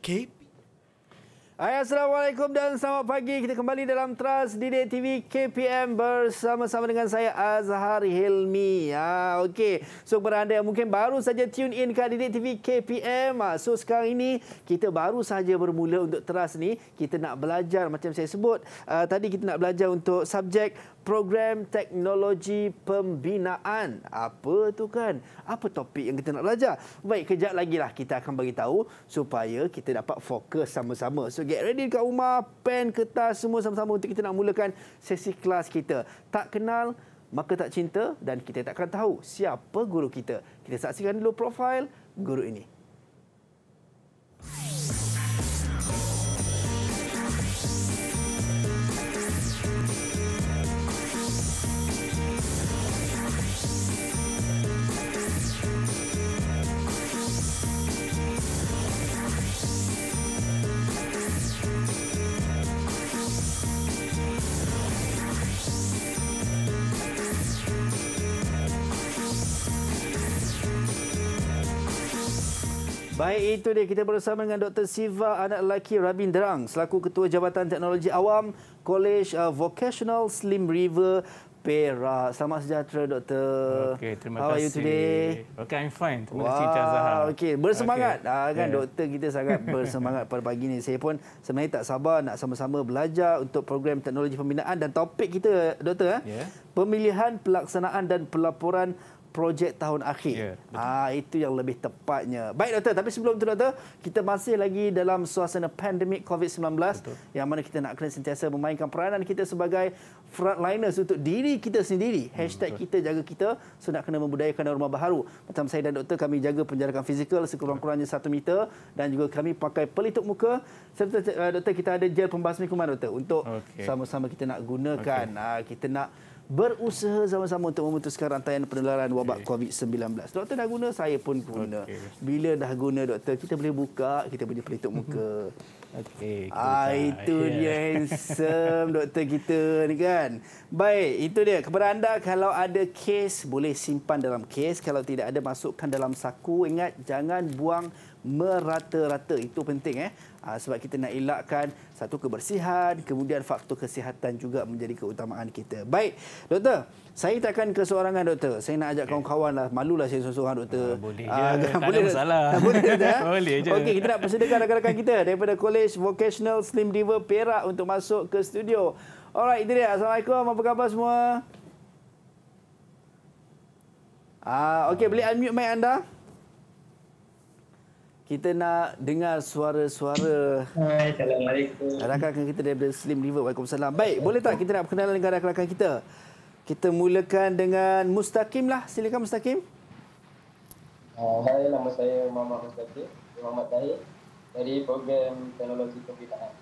KP. Hai, Assalamualaikum dan selamat pagi. Kita kembali dalam Trust Didik TV KPM bersama-sama dengan saya Azhar Hilmi. Ha, Okey, so kepada anda yang mungkin baru saja tune in ke Didik TV KPM. Ha, so sekarang ini kita baru saja bermula untuk Trust ni. Kita nak belajar macam saya sebut. Uh, tadi kita nak belajar untuk subjek program teknologi pembinaan. Apa tu kan? Apa topik yang kita nak belajar? Baik, kejap lagi lah kita akan bagi tahu supaya kita dapat fokus sama-sama. So get ready dekat rumah, pen, kertas semua sama-sama untuk kita nak mulakan sesi kelas kita. Tak kenal maka tak cinta dan kita tak akan tahu siapa guru kita. Kita saksikan dulu profil guru ini. Baik itu dia kita bersama dengan Dr. Siva anak lelaki Rabin Derang selaku Ketua Jabatan Teknologi Awam College Vocational Slim River Perak. Selamat sejahtera Dr. Okay, terima How kasih. are you today? Okay, I'm fine. Terima wow, kasih Cik Okay. Bersemangat. Okay. Ah, kan yeah. Doktor kita sangat bersemangat pada pagi ini. Saya pun sebenarnya tak sabar nak sama-sama belajar untuk program teknologi pembinaan dan topik kita, Doktor. Yeah. Ya. Pemilihan, pelaksanaan dan pelaporan projek tahun akhir. Yeah, ya, ah itu yang lebih tepatnya. Baik doktor, tapi sebelum itu doktor, kita masih lagi dalam suasana pandemik COVID-19 yang mana kita nak kena sentiasa memainkan peranan kita sebagai frontliners untuk diri kita sendiri. Hmm, Hashtag hmm, kita jaga kita, so nak kena membudayakan rumah baru. Macam saya dan doktor, kami jaga penjarakan fizikal sekurang-kurangnya satu meter dan juga kami pakai pelitup muka. Serta eh, doktor, kita ada gel pembasmi kuman doktor untuk okay. sama-sama kita nak gunakan. Okay. Ah, kita nak berusaha sama-sama untuk memutuskan rantaian penularan wabak okay. COVID-19. Doktor dah guna, saya pun guna. Okay. Bila dah guna, doktor, kita boleh buka, kita boleh pelituk muka. Okay, ah, itu dia handsome doktor kita ni kan. Baik, itu dia. Kepada anda, kalau ada kes, boleh simpan dalam kes. Kalau tidak ada, masukkan dalam saku. Ingat, jangan buang merata-rata. Itu penting. eh. Aa, ah, sebab kita nak elakkan satu kebersihan, kemudian faktor kesihatan juga menjadi keutamaan kita. Baik, doktor. Saya tak akan kesorangan doktor. Saya nak ajak kawan-kawan lah. malu lah saya seorang-seorang doktor. Uh, boleh ah, je. Uh, tak ada masalah. Eh? boleh je. Okey, kita nak persediakan rakan-rakan kita daripada College Vocational Slim Diva Perak untuk masuk ke studio. Alright, itu dia. Assalamualaikum. Apa khabar semua? Ah, uh, Okey, boleh unmute mic anda? kita nak dengar suara-suara Hai, rakan-rakan kita dari Slim River. Waalaikumsalam. Baik, boleh tak kita nak perkenalan dengan rakan-rakan kita? Kita mulakan dengan Mustaqim lah. Silakan Mustaqim. hai, ah, nama saya Muhammad Mustaqim. Muhammad Tahir dari program teknologi pembinaan.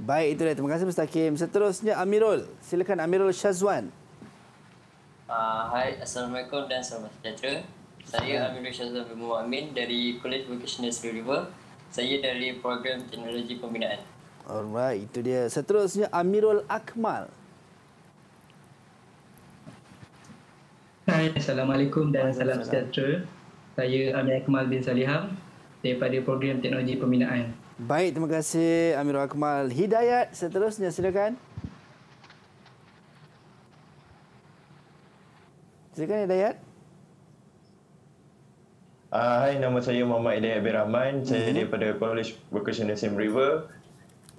Baik, itu dah. Terima kasih Mustaqim. Seterusnya Amirul. Silakan Amirul Syazwan. Uh, hai, Assalamualaikum dan selamat sejahtera. Saya Amirul Syazam bin Mu'amin dari kolej Vocational Sri River. Saya dari Program Teknologi Pembinaan. Alright, itu dia. Seterusnya Amirul Akmal. Hai, Assalamualaikum dan salam sejahtera. Saya Amir Akmal bin Saliham daripada Program Teknologi Pembinaan. Baik, terima kasih Amirul Akmal. Hidayat, seterusnya silakan. Silakan Hidayat. Ya, Uh, hai, nama saya Muhammad Idaya Abir Rahman. Saya mm-hmm. daripada College Vocational Sim River.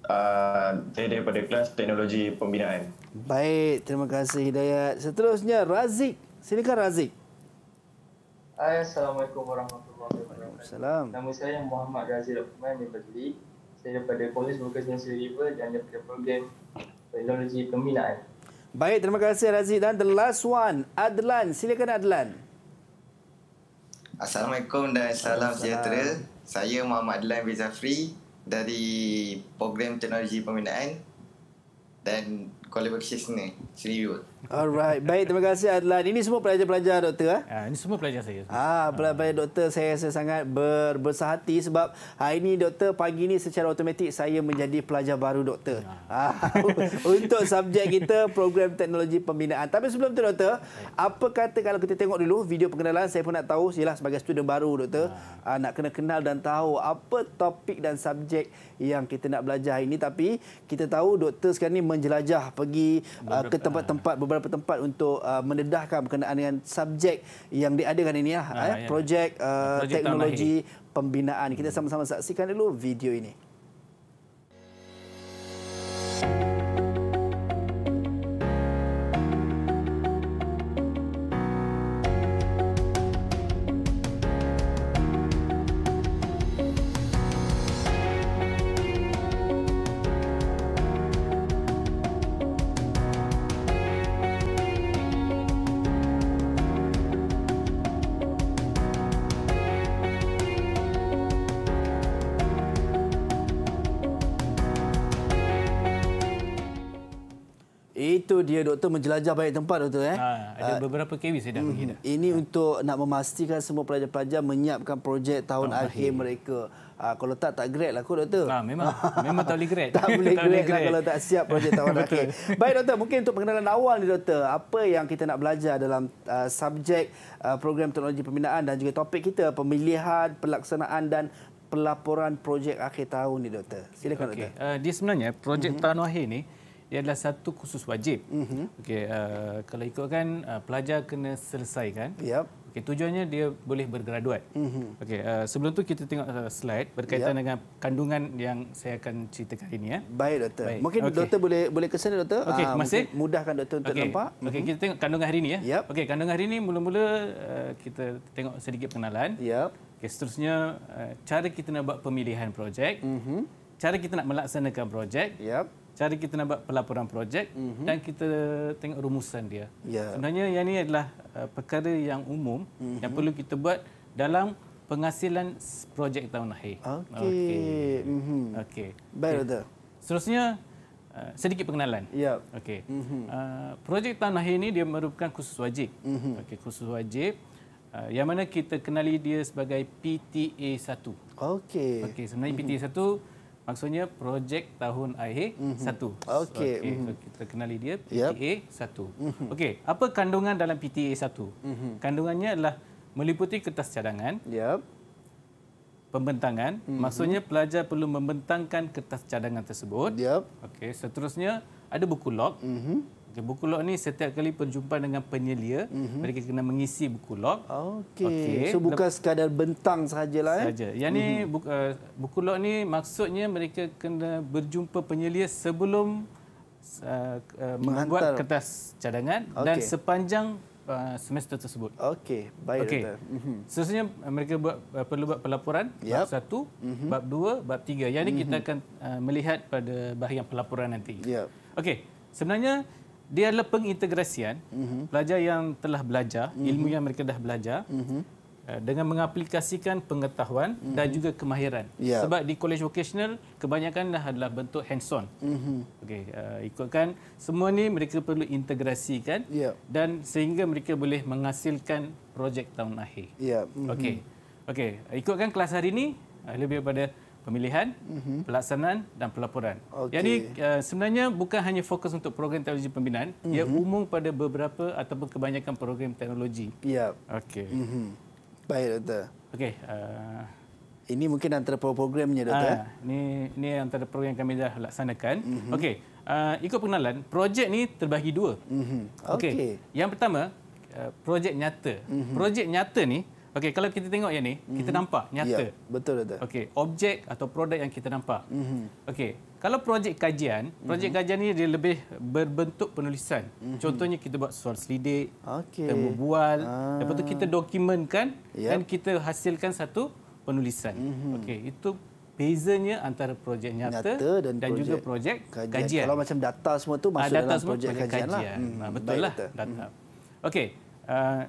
Uh, saya daripada kelas Teknologi Pembinaan. Baik, terima kasih Hidayat. Seterusnya, Razik. Silakan Razik. Hai, Assalamualaikum warahmatullahi wabarakatuh. Assalam. Nama saya Muhammad Razik Rahman daripada Lee. Saya daripada Polis Vocational Sim River dan daripada program Teknologi Pembinaan. Baik, terima kasih Razik. Dan the last one, Adlan. Silakan Adlan. Adlan. Assalamualaikum dan salam sejahtera. Saya Muhammad Adlan Bezafri dari Program Teknologi Pembinaan dan Kuala Berkisah sini, Alright, baik terima kasih Adlan. Ini semua pelajar-pelajar doktor eh? Ah, Ha? ini semua pelajar saya. Ah, pelajar-pelajar doktor saya rasa sangat ber berbesar hati sebab hari ini doktor pagi ini secara automatik saya menjadi pelajar baru doktor. Ha. untuk subjek kita program teknologi pembinaan. Tapi sebelum tu doktor, apa kata kalau kita tengok dulu video pengenalan saya pun nak tahu silalah sebagai student baru doktor ha. nak kena kenal dan tahu apa topik dan subjek yang kita nak belajar hari ini tapi kita tahu doktor sekarang ni menjelajah pergi uh, ke tempat-tempat beberapa tempat untuk uh, mendedahkan berkenaan dengan subjek yang diadakan ini lah, ah, eh. ya, uh, eh, ya. projek uh, teknologi pembinaan. Kita sama-sama saksikan dulu video ini. dia doktor menjelajah banyak tempat doktor eh. Ha, ada ah, beberapa KW saya dah hmm, pergi dah. Ini ha. untuk nak memastikan semua pelajar-pelajar menyiapkan projek tahun, tahun akhir mereka. Ha, kalau tak tak grad lah kot doktor. Ha, memang memang tak boleh grad. tak boleh grad, grad, lah grad kalau tak siap projek tahun akhir. Baik doktor, mungkin untuk pengenalan awal ni doktor, apa yang kita nak belajar dalam uh, subjek uh, program teknologi pembinaan dan juga topik kita pemilihan, pelaksanaan dan pelaporan projek akhir tahun ni doktor. Silakan okay. doktor. Uh, dia sebenarnya projek mm-hmm. tahun akhir ni ia adalah satu khusus wajib. Mm-hmm. Okey, uh, kalau ikutkan uh, pelajar kena selesaikan. Yep. Okey, tujuannya dia boleh bergraduat. Mm-hmm. Okey, uh, sebelum tu kita tengok uh, slide berkaitan yep. dengan kandungan yang saya akan ceritakan ini ya. Baik doktor. Baik. Mungkin okay. doktor boleh boleh ke sana doktor? Okey, uh, masih? mudahkan doktor untuk okay. nampak. Okey, mm-hmm. kita tengok kandungan hari ini ya. Yep. Okey, kandungan hari ini mula-mula uh, kita tengok sedikit pengenalan. Yep. Okey, seterusnya uh, cara kita nak buat pemilihan projek. mm Cara kita nak melaksanakan projek. Yep cara kita nak buat pelaporan projek mm -hmm. dan kita tengok rumusan dia. Yeah. Sebenarnya yang ini adalah uh, perkara yang umum mm -hmm. yang mhm. perlu kita buat dalam penghasilan projek tahun akhir. Okey. Okey. Mm -hmm. okay. Baik, okay. Seterusnya, uh, sedikit pengenalan. Ya. Yep. Okey. Mm -hmm. uh, projek tanah akhir ini dia merupakan khusus wajib. Mm -hmm. Okey, khusus wajib. Uh, yang mana kita kenali dia sebagai PTA 1. Okey. Okey, sebenarnya mm -hmm. PTA 1 Maksudnya projek tahun IH mhm. 1. Okey. Mhm. Kita kenali dia PTA 1. Yep. Okey, apa kandungan dalam PTA 1? Mm -hmm. Kandungannya adalah meliputi kertas cadangan. Yep. Pembentangan, mm -hmm. maksudnya pelajar perlu membentangkan kertas cadangan tersebut. Yep. Okey, seterusnya ada buku log. Mm -hmm. Okay, buku log ni setiap kali perjumpaan dengan penyelia, mm-hmm. mereka kena mengisi buku log. Okey. Okay. So bukan Lep- sekadar bentang sahajalah eh. Saja. Yang ni mm-hmm. buku, uh, eh, buku log ni maksudnya mereka kena berjumpa penyelia sebelum uh, uh, membuat kertas cadangan okay. dan sepanjang uh, semester tersebut. Okey, baik okay. doktor. Mhm. Seterusnya mereka buat uh, perlu buat pelaporan yep. bab satu, mm-hmm. bab dua, bab tiga. Yang ni mm-hmm. kita mhm. akan uh, melihat pada bahagian pelaporan nanti. Ya. Yep. Okey. Sebenarnya dia adalah pengintegrasian mm-hmm. pelajar yang telah belajar mm-hmm. ilmu yang mereka dah belajar mm-hmm. dengan mengaplikasikan pengetahuan mm-hmm. dan juga kemahiran yeah. sebab di college vocational kebanyakan dah adalah bentuk hands on mm-hmm. okey uh, ikutkan semua ni mereka perlu integrasikan yeah. dan sehingga mereka boleh menghasilkan projek tahun akhir ya yeah. mm-hmm. okey mhm. okey ikutkan kelas hari ini eh, lebih pada pemilihan, mm-hmm. pelaksanaan dan pelaporan. Okay. Jadi eh, sebenarnya bukan hanya fokus untuk program teknologi pembinaan, mm-hmm. ia mhm. umum pada beberapa ataupun kebanyakan program teknologi. Ya. Okey. Mm-hmm. Baik doktor. Okey, uh... ini mungkin antara programnya doktor. Eh? Ah, ini ini antara program yang kami dah laksanakan. Mm-hmm. Okey. Uh, ikut pengenalan, projek ni terbagi dua. Mm-hmm. Okey. Okay. Yang pertama, uh, projek nyata. Mm-hmm. Projek nyata ni Okey, kalau kita tengok yang ni, kita mm-hmm. nampak nyata. Ya, betul betul. Okey, objek atau produk yang kita nampak. Mm-hmm. Okey, kalau projek kajian, projek mm-hmm. kajian ni dia lebih berbentuk penulisan. Mm-hmm. Contohnya kita buat soal selidik, okay. temu bual, ah. lepas tu kita dokumenkan yep. dan kita hasilkan satu penulisan. Mm-hmm. Okey, itu bezanya antara projek nyata, nyata dan, dan projek juga projek kajian. kajian. Kalau macam data semua tu masuk ah, dalam projek kajian, kajian lah. Kajian. Hmm. Ha, betul Baik lah, kita. data. hmm Okey, uh,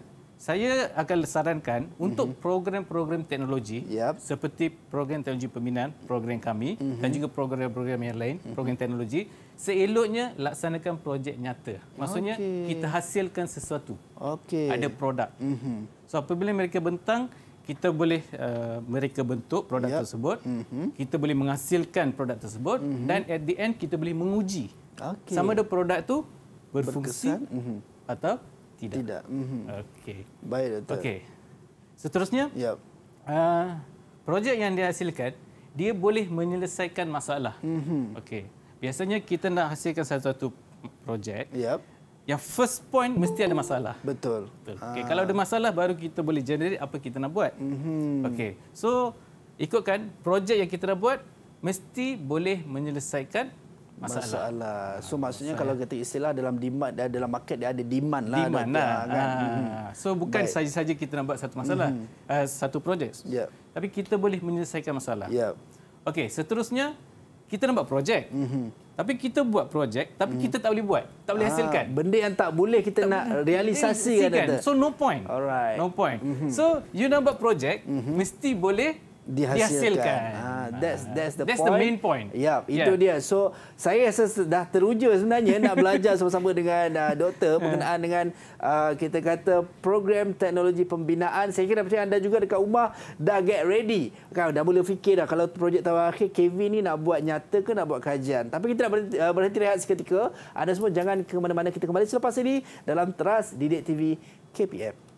saya akan sarankan mm-hmm. untuk mhm. program-program teknologi yep. seperti program teknologi pembinaan, program kami mm-hmm. dan juga program-program yang lain, mm-hmm. program teknologi, seeloknya laksanakan projek nyata. Maksudnya okay. kita hasilkan sesuatu. Okay. Ada produk. Mm-hmm. So apabila mereka bentang, kita boleh uh, mereka bentuk produk yep. tersebut, mm-hmm. kita boleh menghasilkan produk tersebut mm-hmm. dan at the end kita boleh menguji. Okay. Sama ada produk itu berfungsi mm atau tidak. Tidak. Mm-hmm. Okey. Baik, Doktor. Okey. Seterusnya, yep. uh, ah, projek yang dihasilkan, dia boleh menyelesaikan masalah. Mm-hmm. Okey. Biasanya kita nak hasilkan satu-satu projek. Yep. Yang first point mesti ada masalah. Betul. Betul. Ah. Okey. kalau ada masalah baru kita boleh generate apa kita nak buat. Mm-hmm. Okay, so ikutkan projek yang kita nak buat mesti boleh menyelesaikan masalah. masalah. So ah, maksudnya masalah. kalau kita istilah dalam demand eh, dalam market dia ada demand lah. Demand lah. lah. Kan? Ah, hmm. ah. So bukan saja-saja kita nampak satu masalah, mm -hmm. uh, satu projek. Yeah. Tapi kita boleh menyelesaikan masalah. Yeah. Okey, seterusnya kita nampak projek. Mm -hmm. Tapi kita buat projek, tapi hmm. kita tak boleh buat. Tak boleh hasilkan. Ah, benda yang tak boleh kita tak nak boleh realisasi. Kan, so, no point. Alright. No point. Mm -hmm. So, you nak buat projek, mm -hmm. mesti boleh dihasilkan. dihasilkan. Ha, that's ah. that's, the, that's point. the main point. Ya, itu yeah. dia. So saya rasa dah teruja sebenarnya nak belajar sama-sama dengan uh, doktor berkenaan dengan uh, kita kata program teknologi pembinaan. Saya kira macam anda juga dekat rumah dah get ready. Kan dah mula fikir dah kalau projek tahun akhir KV ni nak buat nyata ke nak buat kajian. Tapi kita nak berhenti, uh, berhenti rehat seketika. Anda semua jangan ke mana-mana kita kembali selepas ini dalam teras Didik TV KPM.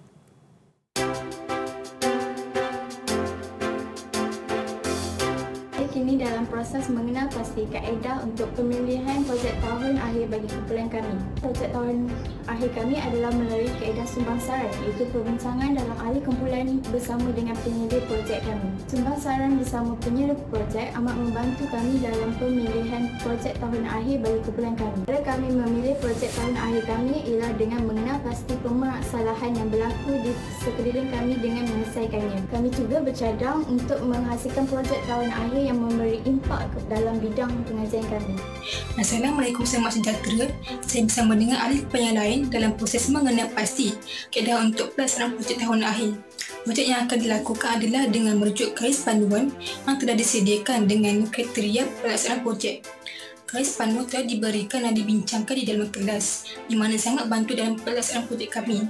kini dalam proses mengenal pasti kaedah untuk pemilihan projek tahun akhir bagi kumpulan kami. Projek tahun akhir kami adalah melalui kaedah sumbang saran iaitu perbincangan dalam ahli kumpulan bersama dengan penyelir projek kami. Sumbang saran bersama penyelir projek amat membantu kami dalam pemilihan projek tahun akhir bagi kumpulan kami. Cara kami memilih projek tahun akhir kami ialah dengan mengenal pasti pemaksalahan yang berlaku di sekeliling kami dengan menyelesaikannya. Kami juga bercadang untuk menghasilkan projek tahun akhir yang memberi impak ke dalam bidang pengajian kami. Assalamualaikum semua sejahtera. Saya bisa mendengar ahli kepanjang lain dalam proses mengenai pasti keadaan untuk pelaksanaan projek tahun akhir. Projek yang akan dilakukan adalah dengan merujuk kais panduan yang telah disediakan dengan kriteria pelaksanaan projek. Kais panduan telah diberikan dan dibincangkan di dalam kelas di mana sangat bantu dalam pelaksanaan projek kami.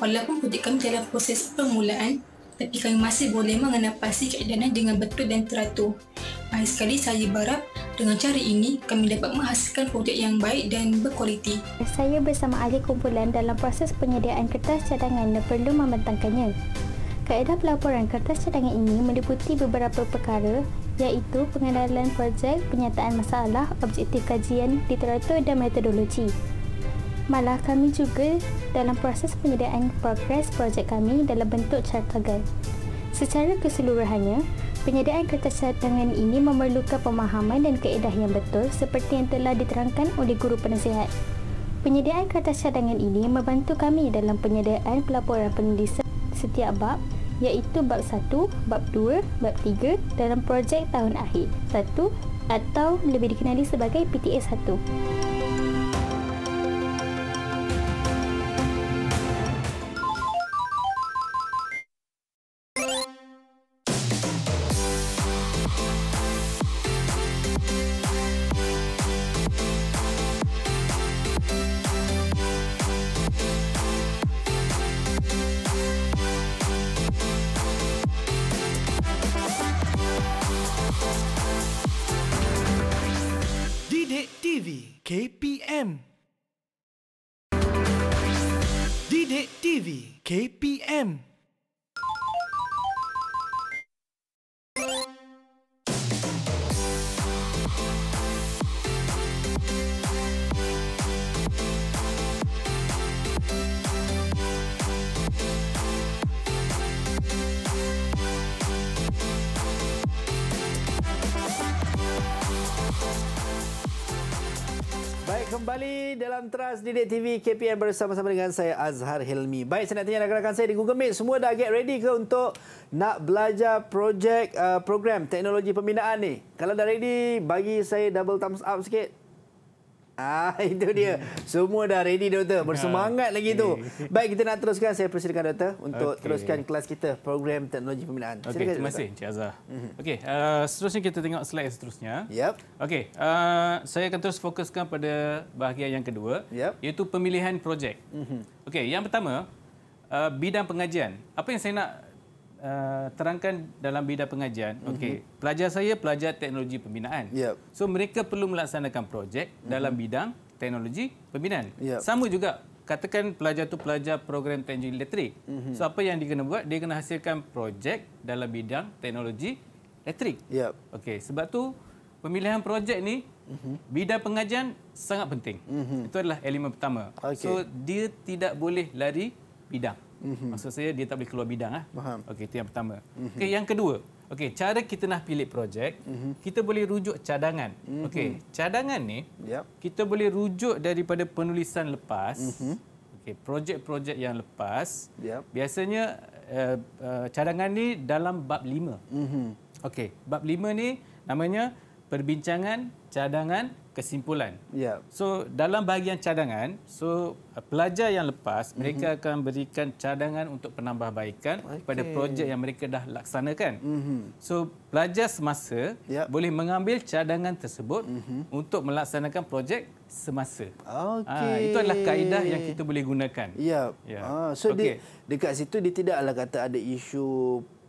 Walaupun projek kami dalam proses permulaan, tapi kami masih boleh mengenapasi keadaan dengan betul dan teratur. Baik sekali saya berharap dengan cara ini kami dapat menghasilkan projek yang baik dan berkualiti. Saya bersama ahli kumpulan dalam proses penyediaan kertas cadangan dan perlu mementangkannya. Kaedah pelaporan kertas cadangan ini meliputi beberapa perkara iaitu pengenalan projek, penyataan masalah, objektif kajian, literatur dan metodologi malah kami juga dalam proses penyediaan progres projek kami dalam bentuk carta cadangan. Secara keseluruhannya, penyediaan kertas cadangan ini memerlukan pemahaman dan keedah yang betul seperti yang telah diterangkan oleh guru penasihat. Penyediaan kertas cadangan ini membantu kami dalam penyediaan pelaporan penulisan setiap bab iaitu bab 1, bab 2, bab 3 dalam projek tahun akhir 1 atau lebih dikenali sebagai PTA 1. Baik, kembali dalam Trust Didik TV KPM bersama-sama dengan saya Azhar Hilmi. Baik, saya nak tanya rakan-rakan saya di Google Meet, semua dah get ready ke untuk nak belajar projek uh, program teknologi pembinaan ni? Kalau dah ready, bagi saya double thumbs up sikit. Ah itu dia. Semua dah ready doktor. Bersemangat lagi tu. Baik kita nak teruskan saya persilakan doktor untuk okay. teruskan kelas kita program teknologi pembinaan. Okay, terima doktor. kasih Encik Azhar. Mhm. Okey, uh, seterusnya kita tengok slide seterusnya. Yep. Okey, uh, saya akan terus fokuskan pada bahagian yang kedua yep. iaitu pemilihan projek. Mhm. Okey, yang pertama uh, bidang pengajian. Apa yang saya nak Uh, terangkan dalam bidang pengajian, mm-hmm. okey, pelajar saya pelajar teknologi pembinaan. Yep. So mereka perlu melaksanakan projek mm-hmm. dalam bidang teknologi pembinaan. Yep. Sama juga katakan pelajar tu pelajar program teknologi elektrik. Mm-hmm. So apa yang dia kena buat? Dia kena hasilkan projek dalam bidang teknologi elektrik. Yep. Okey, sebab tu pemilihan projek ni mm-hmm. bidang pengajian sangat penting. Mm-hmm. Itu adalah elemen pertama. Okay. So dia tidak boleh lari bidang. Mm-hmm. Maksud saya dia tak boleh keluar bidang ah. Okey, itu yang pertama. Mm-hmm. Okey, yang kedua. Okey, cara kita nak pilih projek, mm-hmm. kita boleh rujuk cadangan. Mm-hmm. Okey, cadangan ni yep. kita boleh rujuk daripada penulisan lepas. Mm-hmm. Okey, projek-projek yang lepas. Yep. Biasanya uh, uh, cadangan ni dalam bab 5. mm mm-hmm. Okey, bab 5 ni namanya perbincangan cadangan kesimpulan. Ya. So dalam bahagian cadangan, so uh, pelajar yang lepas mhm. mereka mm -hmm. akan berikan cadangan untuk penambahbaikan okay. kepada projek yang mereka dah laksanakan. Mm -hmm. So pelajar semasa ya. boleh mengambil cadangan tersebut mm -hmm. untuk melaksanakan projek semasa. Okay. Ha, ah, itu adalah kaedah yang kita boleh gunakan. Ya. ya. Ha, so okay. di, dekat situ dia tidaklah kata ada isu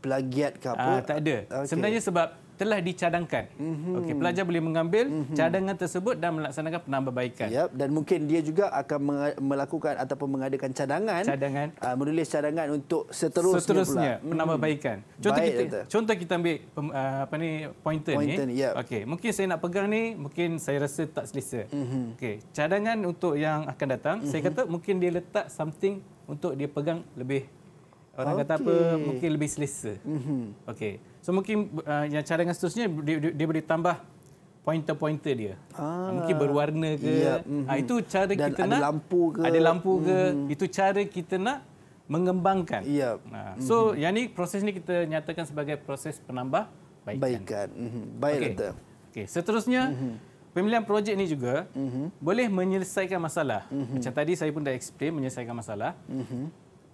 plagiat ke apa. Ha, tak ada. Okay. Sebenarnya sebab telah dicadangkan. Mm-hmm. Okey, pelajar boleh mengambil mm-hmm. cadangan tersebut dan melaksanakan penambahbaikan. Yep, dan mungkin dia juga akan melakukan ataupun mengadakan cadangan. Cadangan. Uh, menulis cadangan untuk seterusnya, seterusnya pula. Mhm. penambahbaikan. Mm-hmm. Contoh Baik, kita Dr. contoh kita ambil uh, apa ni pointer, pointer ni. Yep. Okey, mungkin saya nak pegang ni, mungkin saya rasa tak selesa. Mm-hmm. Okey, cadangan untuk yang akan datang, mm-hmm. saya mhm. kata mungkin dia letak something untuk dia pegang lebih orang okay. kata apa, mungkin lebih selesa. mm Okey. So mungkin uh, yang cadangan seterusnya dia, dia, dia boleh tambah pointer-pointer dia. Ah. ah mungkin berwarna ke. Yeah. Mm-hmm. Ah, itu cara Dan kita ada nak. Ada lampu ke. Ada lampu ke. Mm-hmm. Itu cara kita nak mengembangkan. Yeah. Nah, mhm. so mm-hmm. yang ni proses ni kita nyatakan sebagai proses penambah baikan. baikan. Mm-hmm. Baik okay. okay. Seterusnya, mm-hmm. pemilihan projek ni juga mm-hmm. boleh menyelesaikan masalah. Mm-hmm. Macam tadi saya pun dah explain menyelesaikan masalah. Mm-hmm.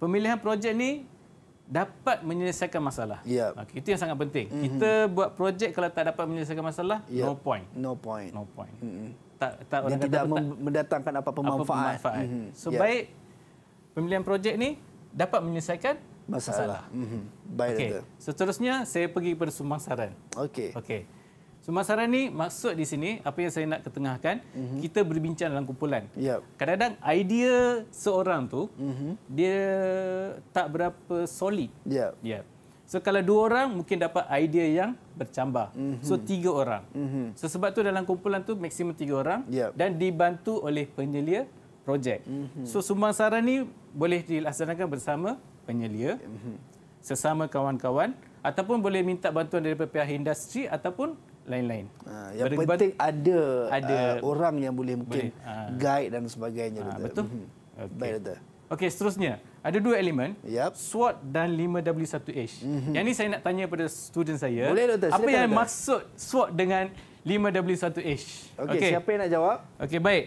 Pemilihan projek ni dapat menyelesaikan masalah. Yep. Okay, ah, itu yang sangat penting. Mm -hmm. Kita buat projek kalau tak dapat menyelesaikan masalah, yep. no point. No point. No point. Mm -hmm. tak, tak, Dia tidak tak, mendatangkan apa-apa manfaat. Mm -hmm. So, yep. baik pemilihan projek ni dapat menyelesaikan masalah. masalah. Mm -hmm. Baik, okay. Dato. Seterusnya, saya pergi kepada sumbang saran. Okay. So masaran ni maksud di sini apa yang saya nak ketengahkan mm-hmm. kita berbincang dalam kumpulan. Yep. Kadang-kadang idea seorang tu mm-hmm. dia tak berapa solid. Yep. Yep. So kalau dua orang mungkin dapat idea yang bercambah. Mm-hmm. So tiga orang. Mm-hmm. So sebab tu dalam kumpulan tu maksimum tiga orang yep. dan dibantu oleh penyelia projek. Mm-hmm. So sumbang saran ni boleh dilaksanakan bersama penyelia, mm-hmm. sesama kawan-kawan ataupun boleh minta bantuan daripada pihak industri ataupun lain-lain. Ha, yang Berdebat, penting ada, ada uh, orang yang boleh mungkin boleh, uh, guide dan sebagainya. Ha, betul. Hmm. Okay. Baik, Okey, seterusnya. Ada dua elemen. Yep. SWOT dan 5W1H. Mm-hmm. Yang ini saya nak tanya kepada student saya. Boleh, Doktor. Apa yang Doktor. maksud SWOT dengan 5W1H? Okey, okay. siapa yang nak jawab? Okey, baik.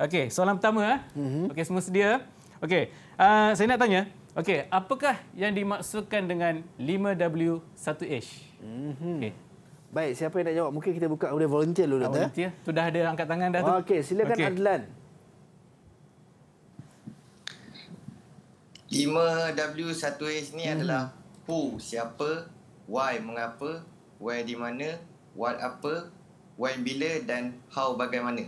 Okey, soalan pertama. Mm-hmm. Okey, semua sedia? Okey, uh, saya nak tanya. Okey, apakah yang dimaksudkan dengan 5W1H? Mm-hmm. Okey. Baik, siapa yang nak jawab? Mungkin kita buka kepada volunteer dulu. Eh? Volunteer? Sudah ada angkat tangan dah tu. Okey, silakan okay. Adlan. 5W1H ni hmm. adalah who, siapa, why, mengapa, where, di mana, what, apa, when, bila dan how, bagaimana.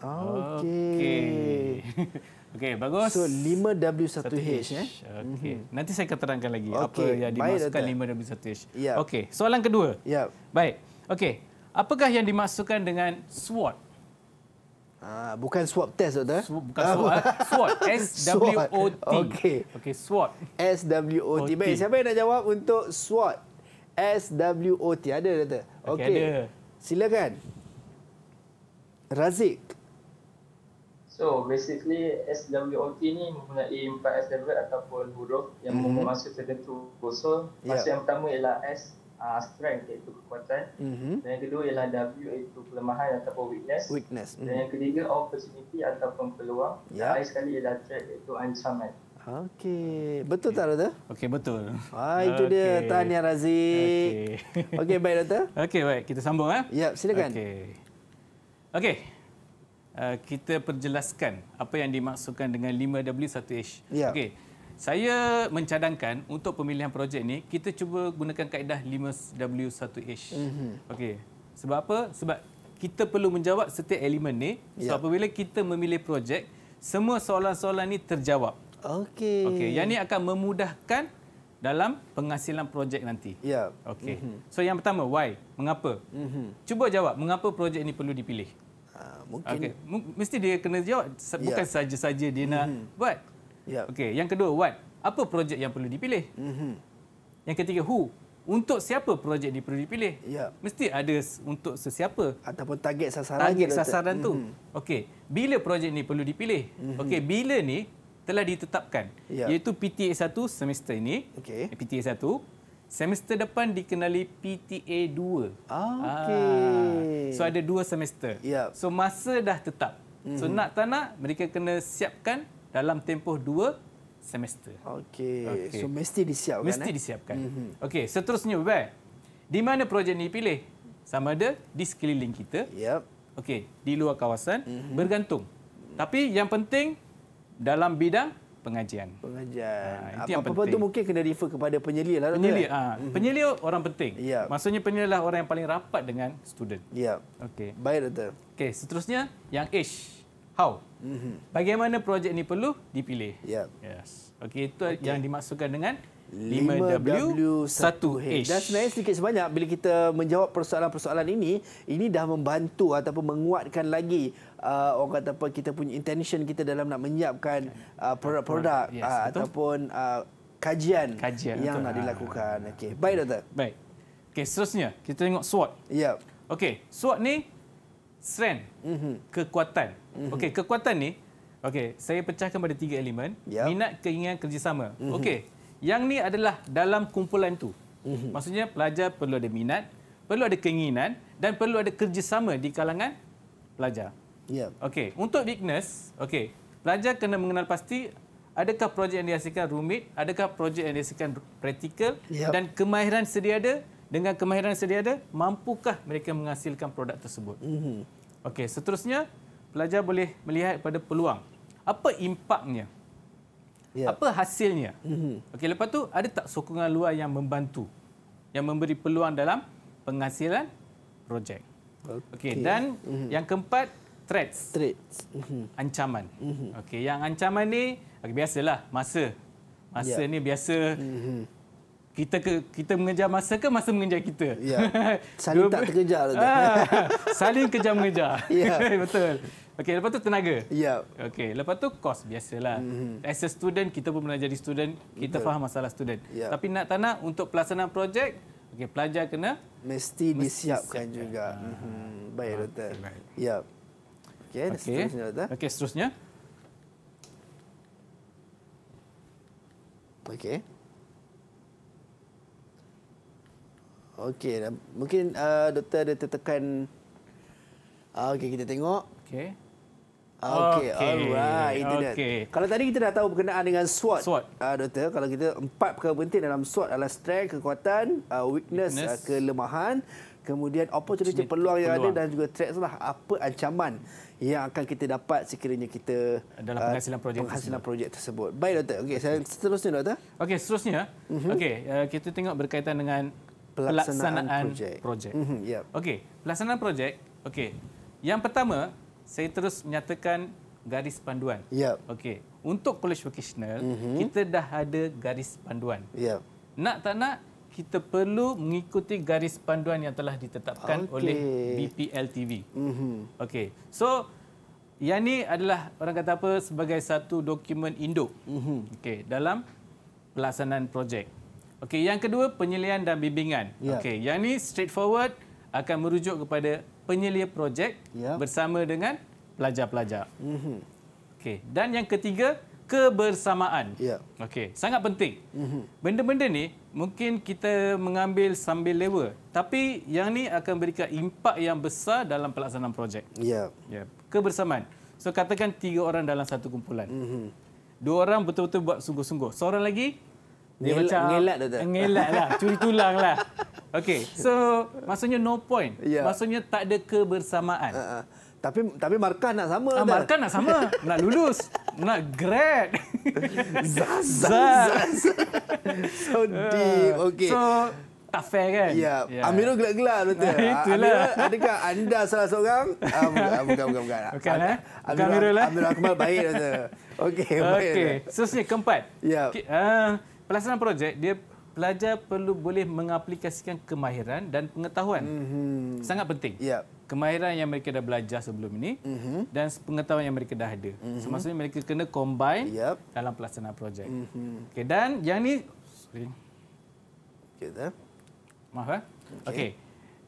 Okey. Okay. Okey, bagus. So 5W1H eh. Okey. Mm-hmm. Nanti saya akan terangkan lagi okay. apa yang dimaksudkan 5W1H. Yep. Okey, soalan kedua. Ya. Yep. Baik. Okey. Apakah yang dimaksudkan dengan SWOT? Ah, bukan SWOT test, Doktor. Bukan ah, swab. Ah, SWOT. S W O T. Okey. Okey, SWOT. S W O T. Baik, siapa yang nak jawab untuk SWOT? S W O T. Ada, ada. Okey. Okay, Silakan. Razik. So basically SWOT ni mempunyai empat alphabet ataupun huruf yang mm-hmm. memasuki tertentu kosong. Maksud yeah. yang pertama ialah S uh, strength iaitu kekuatan. Mm-hmm. Dan yang kedua ialah W iaitu kelemahan ataupun weakness. weakness. Mm-hmm. Dan mhm. yang ketiga opportunity ataupun peluang. Yeah. Dan sekali ialah threat iaitu ancaman. Okey, betul tak doktor? Okey, betul. Ah itu okay. dia Tania Razik. Okey. Okey, baik doktor. Okey, baik. Kita sambung eh. Ya, silakan. Okey. Okey. Uh, kita perjelaskan apa yang dimaksudkan dengan 5W 1H. Ya. Okey. Saya mencadangkan untuk pemilihan projek ini, kita cuba gunakan kaedah 5W 1H. Mhm. Okey. Sebab apa? Sebab kita perlu menjawab setiap elemen ni. Sebab ya. apabila kita memilih projek, semua soalan-soalan ni terjawab. Okey. Okey, yang ni akan memudahkan dalam penghasilan projek nanti. Ya. Okey. Mm-hmm. So yang pertama, why? Mengapa? Mm-hmm. Cuba jawab mengapa projek ini perlu dipilih. Ah, mungkin okay. mesti dia kena jawab S- yeah. bukan saja-saja dia mm-hmm. nak mhm. buat. Yeah. Okey, yang kedua what? Apa projek yang perlu dipilih? Mm-hmm. Yang ketiga who? Untuk siapa projek ini perlu dipilih? Yeah. Mesti ada untuk sesiapa ataupun target sasaran. Target sasaran tu. Mm-hmm. Okey, bila projek ini perlu dipilih? Mm-hmm. Okey, bila ni telah ditetapkan yeah. iaitu PTA 1 semester ini. Okey. PTA 1 Semester depan dikenali PTA 2. Ah, okay. Ah, so ada dua semester. Yep. So masa dah tetap. mm So mhm. nak tak nak mereka kena siapkan dalam tempoh dua semester. Okay. okay. So mesti disiapkan. Mesti eh? disiapkan. Mm-hmm. Okay. Seterusnya, Ubay. Di mana projek ni pilih? Sama ada di sekeliling kita. Yep. Okay. Di luar kawasan. Mm-hmm. Bergantung. Tapi yang penting dalam bidang pengajian. Pengajian. Ha, Apa-apa itu mungkin kena refer kepada penyelia. Lah, penyelia. Ha, penyelia mm -hmm. orang penting. Yeah. Maksudnya penyelia adalah orang yang paling rapat dengan student. Ya. Yeah. Okay. Baik, Doktor. Okay, seterusnya, yang H. How? Mm -hmm. Bagaimana projek ini perlu dipilih? Ya. Yeah. Yes. Okay, itu okay. yang dimaksudkan dengan 5W1H. Dan sebenarnya sedikit sebanyak bila kita menjawab persoalan-persoalan ini, ini dah membantu ataupun menguatkan lagi uh, orang kata apa kita punya intention kita dalam nak menyiapkan uh, produk-produk uh, yes, uh, ataupun uh, kajian, kajian yang betul. nak ah. dilakukan. Okay, Baik doktor. Baik. Okay, seterusnya kita tengok SWOT. Ya. Yep. Okey, SWOT ni strength, mm-hmm. kekuatan. Mm-hmm. Okey, kekuatan ni okey, saya pecahkan pada tiga elemen. Yep. Ya. Minat, keinginan, kerjasama. Mm-hmm. Okey. Yang ni adalah dalam kumpulan tu. Mhm. Maksudnya pelajar perlu ada minat, perlu ada keinginan dan perlu ada kerjasama di kalangan pelajar. Ya. Okey, untuk weakness, okey. Pelajar kena mengenal pasti adakah projek yang dihasilkan rumit, adakah projek yang dihasilkan praktikal ya. dan kemahiran sedia ada dengan kemahiran sedia ada mampukah mereka menghasilkan produk tersebut. Mhm. Okey, seterusnya pelajar boleh melihat pada peluang. Apa impaknya? Yeah. Apa hasilnya? Mm-hmm. Okey, lepas tu ada tak sokongan luar yang membantu yang memberi peluang dalam penghasilan projek. Okey, okay. dan mm-hmm. yang keempat threats. Threats. Mm-hmm. Ancaman. Mm-hmm. Okey, yang ancaman ni okay, biasalah masa. Masa yeah. ni biasa mm-hmm. Kita ke kita mengejar masa ke masa mengejar kita? Ya. Saling tak terkejar. Ah, saling kejar mengejar. Ya. Betul. Okey, lepas tu tenaga. Ya. Yep. Okey, lepas tu kos biasalah. Mm-hmm. As a student kita pun belajar jadi student, kita Betul. faham masalah student. Yep. Tapi nak tanya untuk pelaksanaan projek, okey pelajar kena mesti disiapkan mesti juga. Mhm. Baik, ah, doktor. Okay, ya. Okey, okay. seterusnya doktor. Okey, seterusnya. Okey. Okey, mungkin uh, doktor ada tertekan ah, Okey, kita tengok. Okey. Okey, okay. alright. Itu dia. Kalau tadi kita dah tahu berkenaan dengan SWOT, SWOT. Uh, ah, Doktor, kalau kita empat perkara penting dalam SWOT adalah strength, kekuatan, uh, weakness, ah, weakness. Uh, kelemahan, kemudian opportunity, peluang, peluang yang ada dan juga threats lah, apa ancaman yang akan kita dapat sekiranya kita dalam penghasilan projek, penghasilan projek tersebut. Baik doktor. Okay, saya seterusnya doktor. Okey, seterusnya. Mm -hmm. Okey, uh, kita tengok berkaitan dengan pelaksanaan, pelaksanaan projek. projek. Mm -hmm, yep. Okey, pelaksanaan projek. Okey. Yang pertama, saya terus menyatakan garis panduan. Ya. Okey. Untuk college vocational, mm-hmm. kita dah ada garis panduan. Ya. Nak tak nak kita perlu mengikuti garis panduan yang telah ditetapkan okay. oleh BPLTV. Mm-hmm. Okey. So yang ini adalah orang kata apa sebagai satu dokumen induk. Mm-hmm. Okey, dalam pelaksanaan projek. Okey, yang kedua penyelian dan bimbingan. Yeah. Okey, yang ini straightforward akan merujuk kepada penyelia projek yep. Ya. bersama dengan pelajar-pelajar. Mm -hmm. okay. Dan yang ketiga, kebersamaan. Yep. Ya. Okay. Sangat penting. Mhm. Benda-benda mm -hmm. ni mungkin kita mengambil sambil lewa. Tapi yang ni akan berikan impak yang besar dalam pelaksanaan projek. Ya, Yep. Ya, kebersamaan. So katakan tiga orang dalam satu kumpulan. Mm -hmm. Dua orang betul-betul buat sungguh-sungguh. Seorang lagi dia Ngel, macam ngelak, tu. Ngelat lah, curi tulang lah. Okay, so maksudnya no point. Yeah. Maksudnya tak ada kebersamaan. Uh, uh. Tapi tapi markah nak sama. Ah, markah nak sama. Nak lulus. nak grad. Zaz. so deep. Okay. So, tak fair kan? Ya. Yeah. Yeah. Amirul gelak-gelak betul. Nah, itulah. Amirul, adakah anda salah seorang? Ah, bukan, ah, bukan, bukan. Bukan, eh? Amirul, Amirul, lah. Amirul Akmal baik betul. Okey, okay. baik. Okey, keempat. Ya. Yeah. Okay. Uh, pelaksanaan projek dia pelajar perlu boleh mengaplikasikan kemahiran dan pengetahuan mm-hmm. sangat penting yep. kemahiran yang mereka dah belajar sebelum ini mm-hmm. dan pengetahuan yang mereka dah ada mm-hmm. so, maksudnya mereka kena combine yep. dalam pelaksanaan projek mm-hmm. okay, dan yang ni sorry okay maaf eh? okay, okay.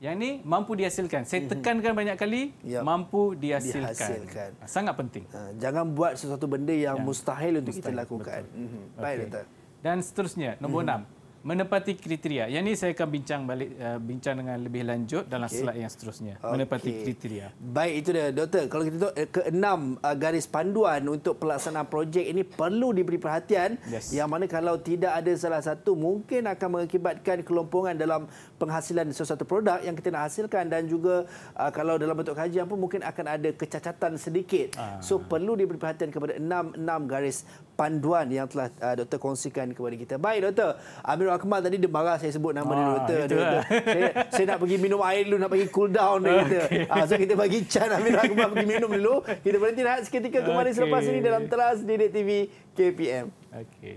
Yang ni mampu dihasilkan. Saya mhm. tekankan banyak kali, yep. mampu dihasilkan. dihasilkan. Sangat penting. Ah, jangan buat sesuatu benda yang, yang mustahil untuk mustahil, kita lakukan. Mm-hmm. Baik, okay dan seterusnya nombor hmm. enam hmm. menepati kriteria. Yang ini saya akan bincang balik uh, bincang dengan lebih lanjut dalam okay. slide yang seterusnya okay. menepati kriteria. Baik itu dia doktor. Kalau kita tengok eh, ke enam uh, eh, garis panduan untuk pelaksanaan projek ini perlu diberi perhatian yes. yang mana kalau tidak ada salah satu mungkin akan mengakibatkan kelompongan dalam penghasilan sesuatu produk yang kita nak hasilkan dan juga uh, kalau dalam bentuk kajian pun mungkin akan ada kecacatan sedikit. Ah. So perlu diberi perhatian kepada enam enam garis panduan yang telah uh, doktor kongsikan kepada kita. Baik doktor, Amirul Akmal tadi dia marah saya sebut nama ah, dia doktor. Dia, doktor. Lah. saya, saya nak pergi minum air dulu, nak pergi cool down. Dia kata. Okay. Uh, so kita bagi Chan Amir Akmal pergi minum dulu. Kita berhenti rehat seketika kemarin okay. selepas ini dalam teras di TV KPM. Okay.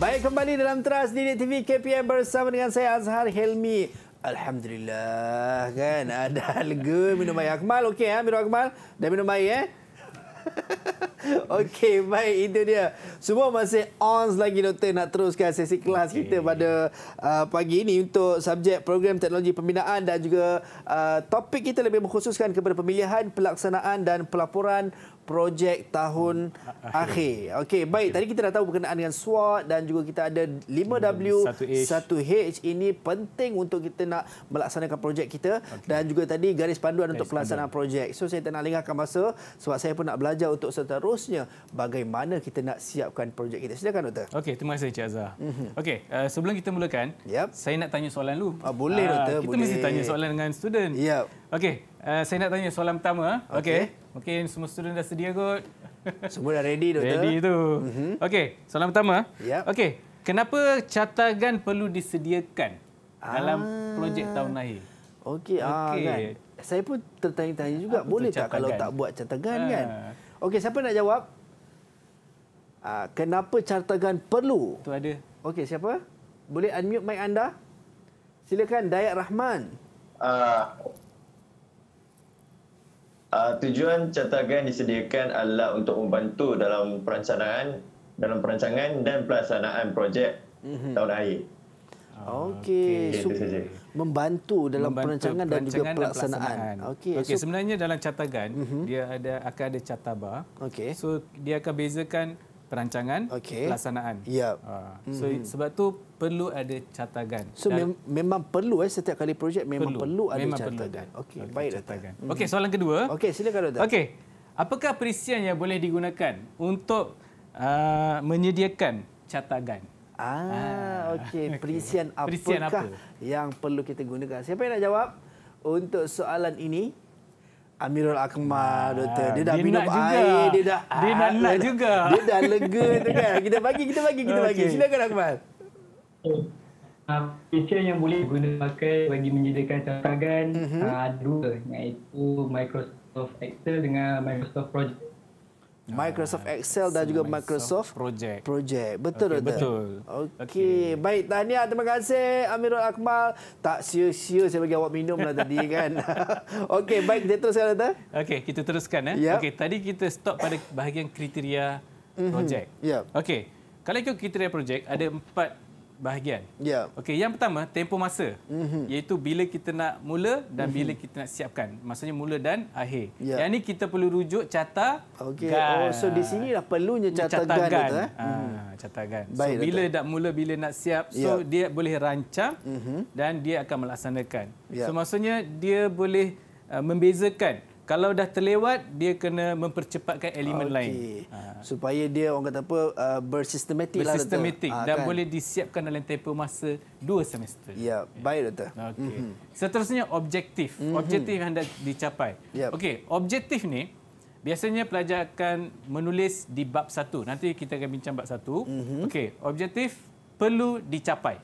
Baik kembali dalam Trust Didik TV KPM bersama dengan saya Azhar Helmi. Alhamdulillah kan ada lagu minum air Akmal. Okey ya minum Akmal. Dah minum air eh. Okey, baik itu dia. Semua masih on lagi doktor nak teruskan sesi kelas okay. kita pada uh, pagi ini untuk subjek program teknologi pembinaan dan juga uh, topik kita lebih mengkhususkan kepada pemilihan pelaksanaan dan pelaporan projek tahun hmm. akhir. akhir. Okey, baik. Okay. Tadi kita dah tahu berkenaan dengan SWOT dan juga kita ada 5W 1H. 1H ini penting untuk kita nak melaksanakan projek kita okay. dan juga tadi garis panduan garis untuk pelaksanaan panduan. projek. So saya tak nak lengahkan masa sebab saya pun nak belajar untuk seterusnya bagaimana kita nak siapkan projek kita. Silakan doktor. Okey, terima kasih Cik Azhar. Mm-hmm. Okey, uh, sebelum kita mulakan, yep. saya nak tanya soalan dulu. Ah, boleh ah, doktor, uh, kita boleh. mesti tanya soalan dengan student. Yep. Okey. Eh, saya nak tanya soalan pertama. Eh. Okey. Okay. Mungkin semua student dah sedia kot. Semua dah ready, Doktor. Ready tu. Mm-hmm. Okey, soalan pertama. Ya. Yep. Okey, kenapa catagan perlu disediakan ah. dalam projek tahun akhir? Okey, okay. ah, kan. Saya pun tertanya-tanya juga, Apa boleh tak kalau tak buat catagan, ah. kan? Okey, siapa nak jawab? Ah, kenapa catagan perlu? Itu ada. Okey, siapa? Boleh unmute mic anda? Silakan, Dayak Rahman. Uh, Uh, tujuan catatan disediakan adalah untuk membantu dalam perancangan dalam perancangan dan pelaksanaan projek mm-hmm. tahun akhir. Ah, okey, okay. okay, membantu dalam membantu perancangan, perancangan dan juga pelaksanaan. pelaksanaan. Okey. Okay, so, sebenarnya dalam catatan mm-hmm. dia ada akan ada catabar. Okey. So dia akan bezakan perancangan okay. pelaksanaan. Yep. Uh, ah, so mm. sebab tu perlu ada catatan. So mem- memang perlu eh setiap kali projek memang perlu, perlu ada memang catatan. Okey, okay, baik catatan. Mm-hmm. Okey, soalan kedua. Okey, silakan Dr. Okey. Apakah perisian yang boleh digunakan untuk uh, menyediakan catatan? Ah, ah okey, okay. perisian apakah apa? yang perlu kita gunakan? Siapa yang nak jawab untuk soalan ini? Amirul Akmal ha, doktor dia dah dia minum air juga. dia dah dia nak, ah, nak juga dia dah lega tu kan kita bagi kita bagi kita okay. bagi silakan Akmal eh, ah, Feature yang boleh guna pakai bagi menjadikan catatan uh-huh. Mhm. dua iaitu Microsoft Excel dengan Microsoft Project Microsoft Excel dan juga Microsoft Project. Project. Betul okay, tak? Betul. Okey, okay. baik tahniah terima kasih Amirul Akmal. Tak sia-sia saya bagi awak lah tadi kan. Okey, baik dia teruskan kata. Okey, kita teruskan eh. Yep. Ya. Okey, tadi kita stop pada bahagian kriteria mhm. projek. Mm -hmm. yep. Ya. Okey. Kalau ikut kriteria projek ada empat bahagian. Ya. Okey, yang pertama tempo masa mm -hmm. iaitu bila kita nak mula dan mm -hmm. bila kita nak siapkan. Maksudnya mula dan akhir. Ya. Yang ni kita perlu rujuk carta okay. Oh, so di sinilah perlunya carta, carta gan, gan. Itu, eh? ha, carta gan. Baik, so bila nak mula bila nak siap. So ya. dia boleh rancang mm -hmm. dan dia akan melaksanakan. Ya. So maksudnya dia boleh uh, membezakan kalau dah terlewat dia kena mempercepatkan elemen okay. lain ha. supaya dia orang kata apa uh, bersistematik lah doktor ah, dan kan? boleh disiapkan dalam tempoh masa dua semester ya, ya. baik doktor okey mm -hmm. seterusnya objektif mm -hmm. objektif yang hendak dicapai yep. okey objektif ni biasanya pelajar akan menulis di bab satu. nanti kita akan bincang bab satu. mm -hmm. okey objektif perlu dicapai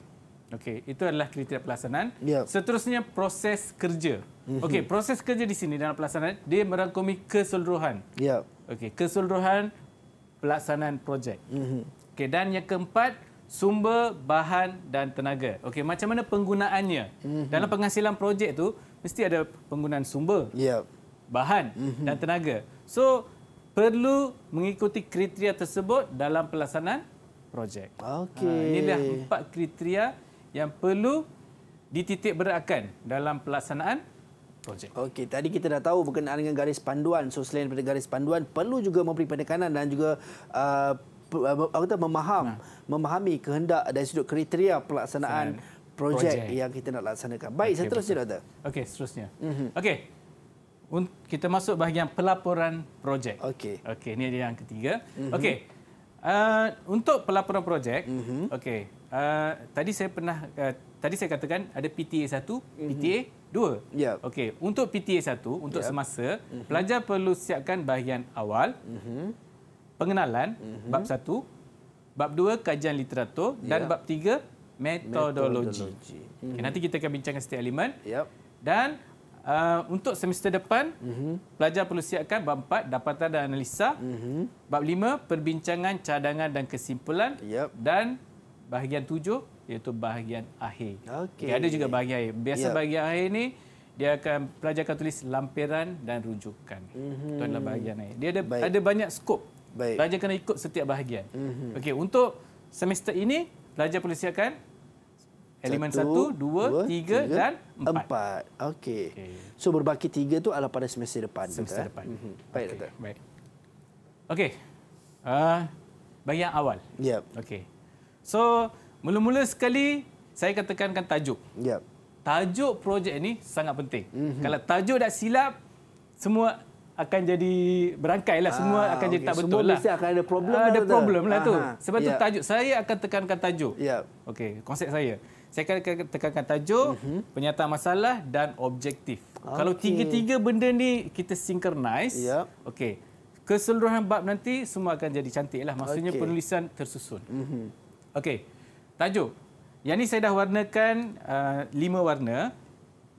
Okey, itu adalah kriteria pelaksanaan. Ya. Seterusnya proses kerja. Mhm. Okey, proses kerja di sini dalam pelaksanaan dia merangkumi keseluruhan. Ya. Okey, keseluruhan pelaksanaan projek. Mhm. Okey, dan yang keempat sumber bahan dan tenaga. Okey, macam mana penggunaannya? Mm-hmm. Dalam penghasilan projek tu mesti ada penggunaan sumber. Ya. Yep. Bahan mm-hmm. dan tenaga. So perlu mengikuti kriteria tersebut dalam pelaksanaan projek. Okey. Ha, inilah empat kriteria yang perlu dititik beratkan dalam pelaksanaan projek. Okey, tadi kita dah tahu berkenaan dengan garis panduan. So selain daripada garis panduan, perlu juga memberi penekanan dan juga uh, kata memaham, nah. memahami kehendak dan sudut kriteria pelaksanaan projek, projek yang kita nak laksanakan. Baik, okay, seterusnya betul. doktor. Okey, seterusnya. Mm -hmm. Okey. Kita masuk bahagian pelaporan projek. Okey. Okey, ini yang ketiga. Mm -hmm. Okey. Uh, untuk pelaporan projek, mm -hmm. okey uh, tadi saya pernah uh, tadi saya katakan ada PTA 1, mm-hmm. PTA 2. Yep. Okey, untuk PTA 1 untuk yep. semasa, mm-hmm. pelajar perlu siapkan bahagian awal. Mm-hmm. Pengenalan mm-hmm. bab 1, bab 2 kajian literatur yep. dan bab 3 metodologi. metodologi. Mm-hmm. Okay, nanti kita akan bincangkan setiap elemen. Yep. Dan Uh, untuk semester depan, mm-hmm. pelajar perlu siapkan bab 4, dapatan dan analisa. Mm-hmm. Bab 5, perbincangan cadangan dan kesimpulan. Yep. Dan bahagian tujuh iaitu bahagian akhir. Okay. Okay, ada juga bahagian akhir. Biasa yep. Ya. bahagian akhir ini dia akan pelajar akan tulis lampiran dan rujukan. Mm-hmm. Itu adalah bahagian akhir. Dia ada Baik. ada banyak skop. Pelajar kena ikut setiap bahagian. Mm-hmm. Okey, untuk semester ini pelajar perlu siapkan elemen 1 2 3, dan 4. Okey. Okay. So berbaki 3 tu adalah pada semester depan Semester kan? depan. Mm-hmm. Baik, okay. Baik. Okey. uh, bahagian awal. Yep. Okey. So, mula-mula sekali saya katakankan tajuk. Yep. Tajuk projek ini sangat penting. Mm -hmm. Kalau tajuk dah silap, semua akan jadi berangkai lah. Semua ah, akan okay. jadi tak betul lah. Semua akan ada problem. Ah, lah, ada problem lah tu. Sebab yep. tu tajuk. Saya akan tekankan tajuk. Yep. Okey, konsep saya. Saya akan tekankan tajuk, mm -hmm. penyataan masalah dan objektif. Okay. Kalau tiga-tiga benda ni kita synchronize, yep. okay. keseluruhan bab nanti semua akan jadi cantik lah. Maksudnya okay. penulisan tersusun. Mm -hmm. Okey. Tajuk. Yang ni saya dah warnakan uh, lima warna.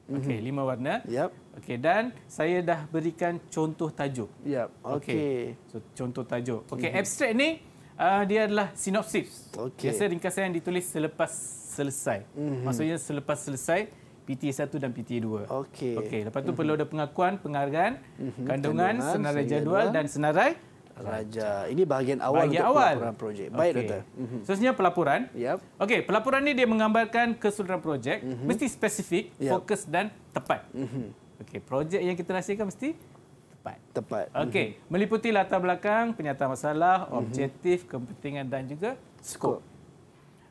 Okey, mm -hmm. lima warna. Yep. Okey, dan saya dah berikan contoh tajuk. Yep. Okey. Okay. So, contoh tajuk. Okey, mm -hmm. abstract ni uh, dia adalah sinopsis. Okey. Biasa ringkasan yang ditulis selepas selesai. Mm -hmm. Maksudnya selepas selesai pt 1 dan pt 2. Okey. Okey, lepas tu mm -hmm. perlu ada pengakuan, penghargaan, mm -hmm. kandungan, kandungan, senarai jadual dan senarai Raja. Ini bahagian awal bahagian untuk awal. pelaporan projek. Baik, okay. Doktor. Mhm. Mhm. Seterusnya, pelaporan. Yep. Okey, pelaporan ini dia menggambarkan keseluruhan projek. Mm -hmm. Mesti spesifik, yep. fokus dan tepat. Mm -hmm. Okey, projek yang kita rahsiakan mesti tepat. Tepat. Okey, mm -hmm. meliputi latar belakang, penyata masalah, mhm. objektif, mm -hmm. kepentingan dan juga skop.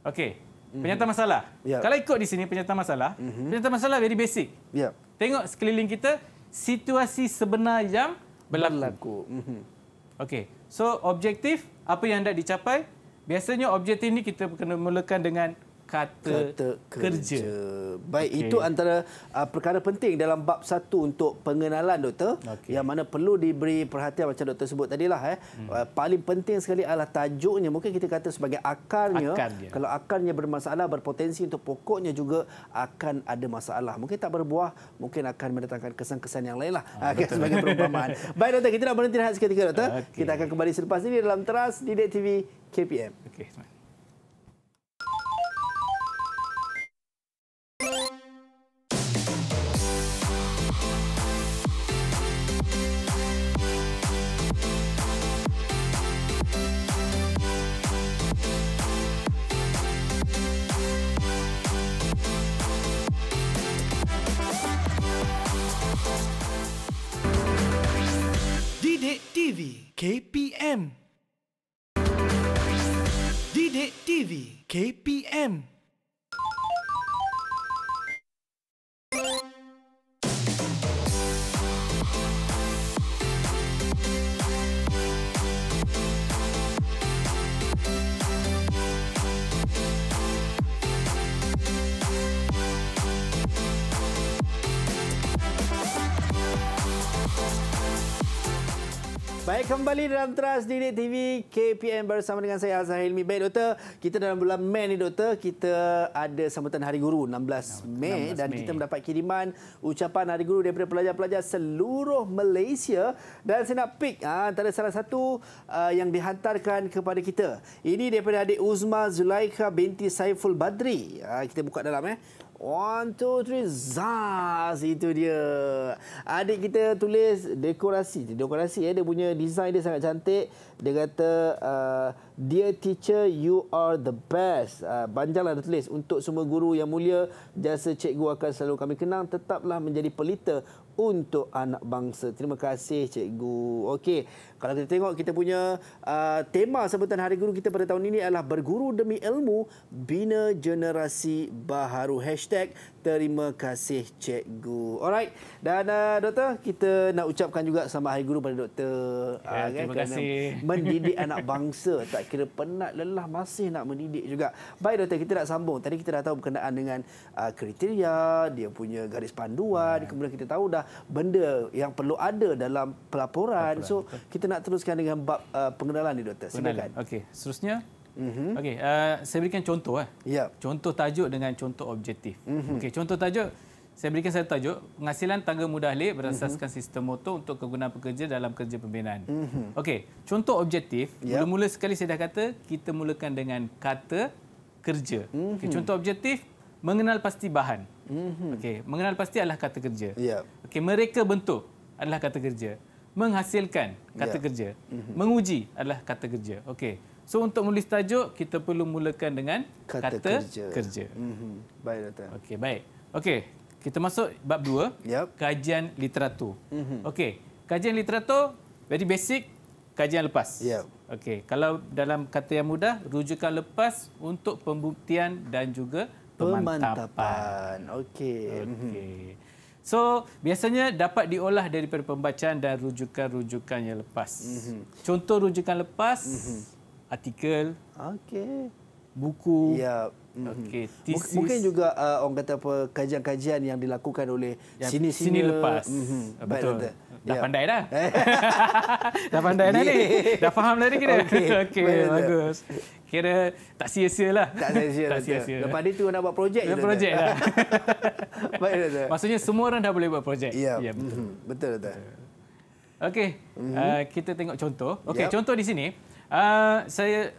Okey, penyata masalah. Yep. Kalau ikut di sini penyata masalah, mm -hmm. penyataan masalah very basic. Yep. Tengok sekeliling kita, situasi sebenar yang berlaku. berlaku. Mm -hmm. Okey. So objektif apa yang hendak dicapai? Biasanya objektif ni kita kena mulakan dengan kata, kata kerja. kerja. Baik, okay. itu antara uh, perkara penting dalam bab satu untuk pengenalan doktor okay. yang mana perlu diberi perhatian macam doktor sebut tadilah. Eh. Hmm. Uh, paling penting sekali adalah tajuknya. Mungkin kita kata sebagai akarnya, akarnya. kalau akarnya bermasalah, berpotensi untuk pokoknya juga akan ada masalah. Mungkin tak berbuah, mungkin akan mendatangkan kesan-kesan yang lainlah ah, okay, ah, sebagai perumpamaan. Baik, doktor, kita nak berhenti rehat seketika, doktor. Okay. Kita akan kembali selepas ini dalam Teras di TV KPM. Okay, KP dalam Trans Didik TV KPM bersama dengan saya Azhar Hilmi. Baik doktor, kita dalam bulan Mei ni doktor, kita ada sambutan Hari Guru 16, 16 Mei dan kita mendapat kiriman ucapan Hari Guru daripada pelajar-pelajar seluruh Malaysia dan saya nak pick ha, antara salah satu uh, yang dihantarkan kepada kita. Ini daripada adik Uzma Zulaika binti Saiful Badri. Ha, kita buka dalam eh. One, two, three, zaz. Itu dia. Adik kita tulis dekorasi. Dekorasi, eh. dia punya design dia sangat cantik. Dia kata... Uh, Dear teacher, you are the best. Uh, Banjarlah dah tulis. Untuk semua guru yang mulia, jasa cikgu akan selalu kami kenang. Tetaplah menjadi pelita untuk anak bangsa. Terima kasih cikgu. Okey, kalau kita tengok kita punya uh, tema sebutan Hari Guru kita pada tahun ini adalah berguru demi ilmu bina generasi baharu. Hashtag terima kasih cikgu. Alright. Dan uh, doktor, kita nak ucapkan juga selamat hari guru pada doktor. Ya, uh, terima kan, kasih. Mendidik anak bangsa tak kira penat lelah masih nak mendidik juga. Baik doktor, kita nak sambung. Tadi kita dah tahu berkenaan dengan uh, kriteria, dia punya garis panduan, ya. kemudian kita tahu dah benda yang perlu ada dalam pelaporan. pelaporan. So, kita nak teruskan dengan bab uh, pengenalan ni doktor. Silakan. Okey. Seterusnya mm Okey, uh, saya berikan contoh eh. Yep. Contoh tajuk dengan contoh objektif. Mm-hmm. Okey, contoh tajuk saya berikan satu tajuk penghasilan tangga mudah lek berasaskan mm-hmm. sistem motor untuk kegunaan pekerja dalam kerja pembinaan. Mm-hmm. Okey, contoh objektif yep. mula-mula sekali saya dah kata kita mulakan dengan kata kerja. Mm-hmm. Okey, contoh objektif mengenal pasti bahan. Mm-hmm. Okey, mengenal pasti adalah kata kerja. Yep. Okey, mereka bentuk adalah kata kerja. Menghasilkan kata yep. kerja. Mm-hmm. Menguji adalah kata kerja. Okey. So untuk menulis tajuk kita perlu mulakan dengan kata, kata kerja. kerja. Mm-hmm. Baik doktor. Okey, baik. Okey, kita masuk bab dua yep. kajian literatur. Mm-hmm. Okey, kajian literatur very basic kajian lepas. Yep. Okey, kalau dalam kata yang mudah rujukan lepas untuk pembuktian dan juga pemantapan. pemantapan. Okey. Mhm. Okey. So, biasanya dapat diolah daripada pembacaan dan rujukan-rujukan yang lepas. Mm-hmm. Contoh rujukan lepas mm-hmm artikel. Okey. Buku. Ya. Mhm. Okay, Mungkin juga uh, orang kata apa kajian-kajian yang dilakukan oleh sini sini lepas. Mm-hmm. Betul. Dah yeah. pandai dah. Eh. dah pandai dah ni. Dah faham dah ni kira. Okey, okay, bagus. Kira tak sia-sia lah. Tak sia-sia. tak sia-sia. Lepas ni tu nak buat projek. Dah projek lah. Baik, Dato. Maksudnya semua orang dah boleh buat projek. Ya, yeah. yeah, betul. Mm-hmm. Betul, Dato. Okey, mm-hmm. uh, kita tengok contoh. Okey, yep. Ya. contoh di sini. Uh, saya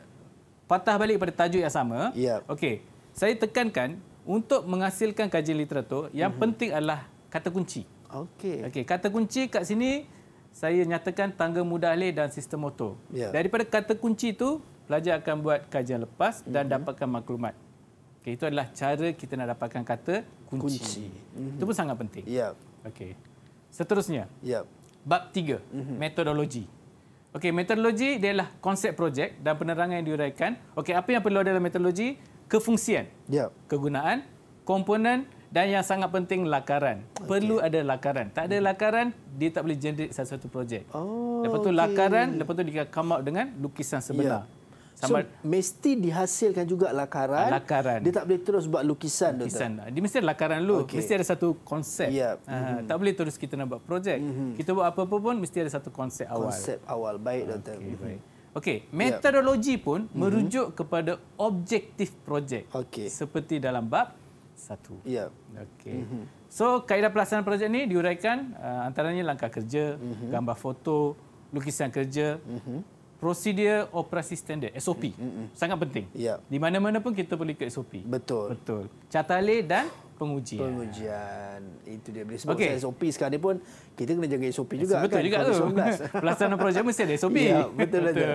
patah balik pada tajuk yang sama. Yeah. Okey. Saya tekankan untuk menghasilkan kajian literatur, yang mm -hmm. penting adalah kata kunci. Okey. Okey, kata kunci kat sini saya nyatakan tangga mudah leh dan sistem motor. Yeah. Daripada kata kunci itu, pelajar akan buat kajian lepas dan mm -hmm. dapatkan maklumat. Okey, itu adalah cara kita nak dapatkan kata kunci. kunci. Mm -hmm. Itu mhm. pun sangat penting. Ya. Yeah. Okey. Seterusnya. Ya. Yeah. Bab 3, mm -hmm. metodologi. Okey, meteorologi dia ialah konsep projek dan penerangan yang diuraikan. Okey, apa yang perlu ada dalam meteorologi? Kefungsian. Ya. Kegunaan, komponen dan yang sangat penting lakaran. Okay. Perlu ada lakaran. Tak ada lakaran, dia tak boleh generate satu projek. Oh. Lepas tu okay. lakaran, lepas tu dia come out dengan lukisan sebenar. Yep. Ya sama so, mesti dihasilkan juga lakaran. lakaran dia tak boleh terus buat lukisan, lukisan. doktor dia mesti ada lakaran dulu okay. mesti ada satu konsep yep. Ya. uh, ah, mm-hmm. tak boleh terus kita nak buat projek mm-hmm. kita buat apa-apa pun mesti ada satu konsep awal konsep awal baik doktor mhm. okey mm-hmm. Ya. okay. metodologi yep. pun mm-hmm. merujuk kepada objektif projek okay. seperti dalam bab satu yep. Ya. okey mm-hmm. so kaedah pelaksanaan projek ni diuraikan uh, antaranya langkah kerja mm-hmm. gambar foto lukisan kerja mm-hmm prosedur operasi standar SOP Mm-mm. sangat penting. Yeah. Di mana-mana pun kita perlu ikut SOP. Betul. Betul. Catale dan pengujian. Pengujian. Itu dia boleh sebut okay. SOP sekarang ni pun kita kena jaga SOP juga betul kan. Betul juga tu. Pelaksanaan projek mesti ada SOP. Ya, betul betul.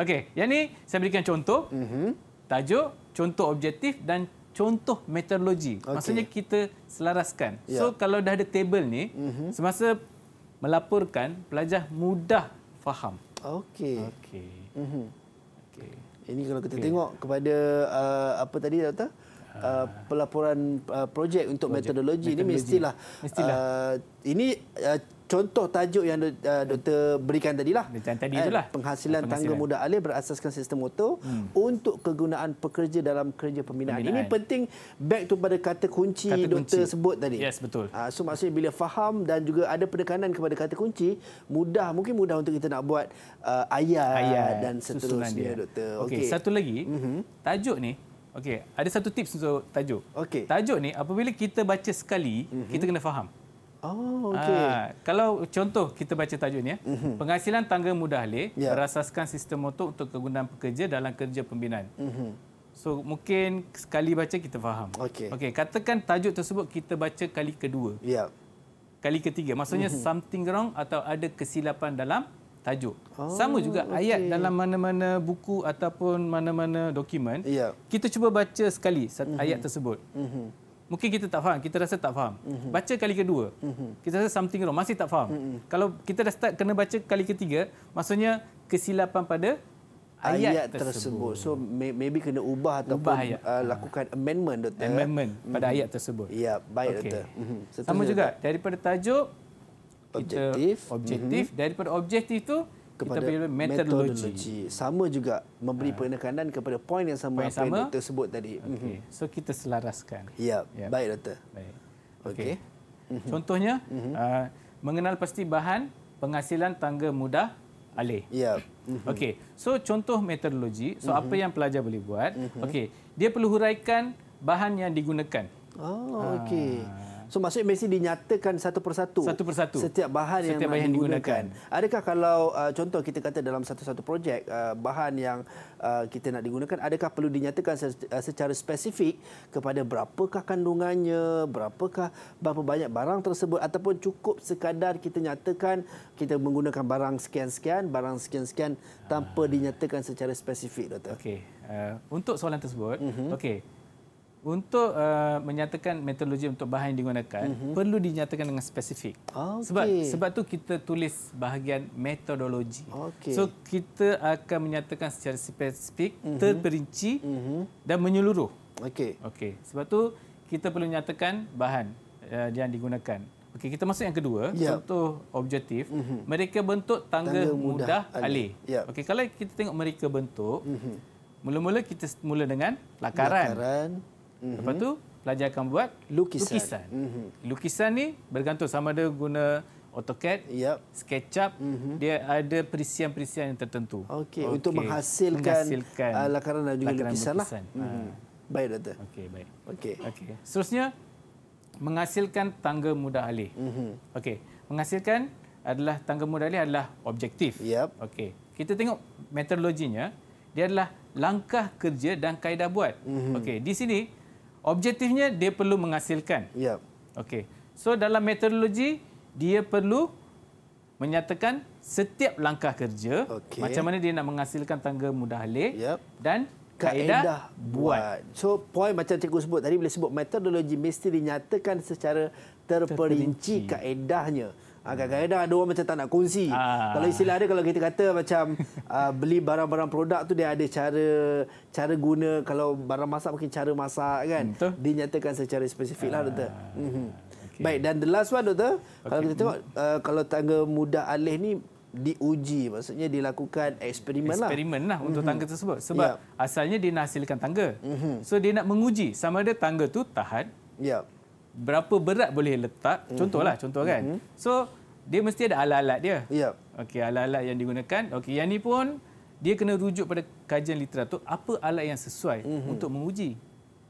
Okey, yang ni saya berikan contoh. Mm-hmm. Tajuk, contoh objektif dan contoh meteorologi. Okay. Maksudnya kita selaraskan. Yeah. So kalau dah ada table ni, mm-hmm. semasa melaporkan pelajar mudah faham. Okey. Okey. Mm-hmm. Okey. Ini kalau kita okay. tengok kepada uh, apa tadi doktor? Uh, ah. pelaporan uh, projek untuk projek. metodologi ini mestilah mestilah uh, ini uh, contoh tajuk yang uh, doktor berikan tadilah. Macam tadi itulah. Eh, penghasilan, penghasilan tangga muda alih berasaskan sistem auto hmm. untuk kegunaan pekerja dalam kerja pembinaan. pembinaan. Ini penting back tu pada kata kunci kata doktor kunci. sebut tadi. Yes, betul. Uh, so maksudnya bila faham dan juga ada penekanan kepada kata kunci, mudah mungkin mudah untuk kita nak buat uh, ayat, ayat dan seterusnya doktor. Okey, okay. satu lagi. Mm-hmm. Tajuk ni Okey, ada satu tips untuk tajuk. Okey. Tajuk ni apabila kita baca sekali, mm-hmm. kita kena faham. Oh, ah, okay. Aa, kalau contoh kita baca tajuk ni, ya. mm-hmm. penghasilan tangga muda ahli yeah. berasaskan sistem motor untuk kegunaan pekerja dalam kerja pembinaan. Mm-hmm. So mungkin sekali baca kita faham. Okay. okay. Katakan tajuk tersebut kita baca kali kedua. Yeah. Kali ketiga. Maksudnya mm-hmm. something wrong atau ada kesilapan dalam tajuk. Oh, Sama juga okay. ayat dalam mana-mana buku ataupun mana-mana dokumen. Yeah. Kita cuba baca sekali mm-hmm. ayat tersebut. Mm-hmm mungkin kita tak faham kita rasa tak faham mhm. baca kali kedua mhm. kita rasa something wrong masih tak faham mhm. kalau kita dah start kena baca kali ketiga maksudnya kesilapan pada ayat, ayat tersebut. tersebut so maybe kena ubah ataupun ubah Uh, lakukan amendment doktor ya? amendment pada ayat tersebut ya baik okay. doktor Setuju, sama juga doktor. daripada tajuk objektif kita, objektif daripada objektif tu kepada metodologi. Sama juga memberi ha. Ah. penekanan kepada poin yang sama yang doktor sebut tadi. Okay. Mm-hmm. So kita selaraskan. Ya, yep. yep. baik doktor. Baik. Okey. Okay. Mhm. Contohnya mm-hmm. uh, mengenal pasti bahan penghasilan tangga mudah alih. Ya. Yep. Mm-hmm. Okey. So contoh metodologi, so mm-hmm. apa yang pelajar boleh buat? Mm-hmm. Okey. Dia perlu huraikan bahan yang digunakan. Oh, okey. Ah. So maksudnya mesti dinyatakan satu persatu. Satu persatu. Setiap bahan setiap yang, bahan digunakan. digunakan. Adakah kalau uh, contoh kita kata dalam satu-satu projek uh, bahan yang uh, kita nak digunakan adakah perlu dinyatakan uh, secara spesifik kepada berapakah kandungannya, berapakah berapa banyak barang tersebut ataupun cukup sekadar kita nyatakan kita menggunakan barang sekian-sekian, barang sekian-sekian tanpa uh. dinyatakan secara spesifik doktor. Okey. Uh, untuk soalan tersebut, uh-huh. okey untuk uh, menyatakan metodologi untuk bahan yang digunakan uh mhm. -huh. perlu dinyatakan dengan spesifik. Okay. Ah, sebab sebab tu kita tulis bahagian metodologi. Okay. So kita akan menyatakan secara spesifik, uh mhm. -huh. terperinci uh mhm. -huh. dan menyeluruh. Okey. Okey. Sebab tu kita perlu nyatakan bahan uh, yang digunakan. Okey, kita masuk yang kedua, yep. Ya. contoh objektif, uh -huh. mereka bentuk tangga, tangga mudah, mudah alih. Yep. Ya. Okey, kalau kita tengok mereka bentuk, uh -huh. Mula-mula kita mula dengan lakaran. lakaran. -hmm. Lepas tu pelajar akan buat lukisan. Lukisan. Mm -hmm. lukisan ni bergantung sama ada guna AutoCAD, yep. SketchUp, mm -hmm. dia ada perisian-perisian yang tertentu. Okey, okay. untuk menghasilkan, menghasilkan uh, lakaran dan juga lakaran lukisan. Lah. lukisan. Mm -hmm. Baik, Doktor. Okey, baik. Okey. Okay. Seterusnya, menghasilkan tangga mudah alih. Mm -hmm. Okey, menghasilkan adalah tangga mudah alih adalah objektif. Yep. Okey, kita tengok metodologinya. Dia adalah langkah kerja dan kaedah buat. Mm -hmm. Okey, di sini objektifnya dia perlu menghasilkan. Ya. Okey. So dalam metodologi dia perlu menyatakan setiap langkah kerja okay. macam mana dia nak menghasilkan tangga mudah halik yep. dan kaedah, kaedah buat. buat. So point macam cikgu sebut tadi bila sebut metodologi mesti dinyatakan secara terperinci, terperinci. kaedahnya. Ah, kadang-kadang ada orang macam tak nak kongsi. Ah. Kalau istilah dia kalau kita kata macam uh, beli barang-barang produk tu dia ada cara cara guna kalau barang masak mungkin cara masak kan. Hmm, Dinyatakan secara spesifik ah. lah doktor. Ah, mhm. Okay. Baik dan the last one doktor. Okay. Kalau kita tengok uh, kalau tangga muda alih ni diuji maksudnya dilakukan eksperimen lah eksperimen lah, untuk mm-hmm. tangga tersebut sebab yep. Ya. asalnya dia nak hasilkan tangga mm-hmm. so dia nak menguji sama ada tangga tu tahan yep. Ya berapa berat boleh letak. Mhm. Contohlah, mm-hmm. contoh kan. Mm-hmm. So, dia mesti ada alat-alat dia. Yep. Ya. Okey, alat-alat yang digunakan. Okey, yang ni pun dia kena rujuk pada kajian literatur apa alat yang sesuai mm-hmm. untuk menguji.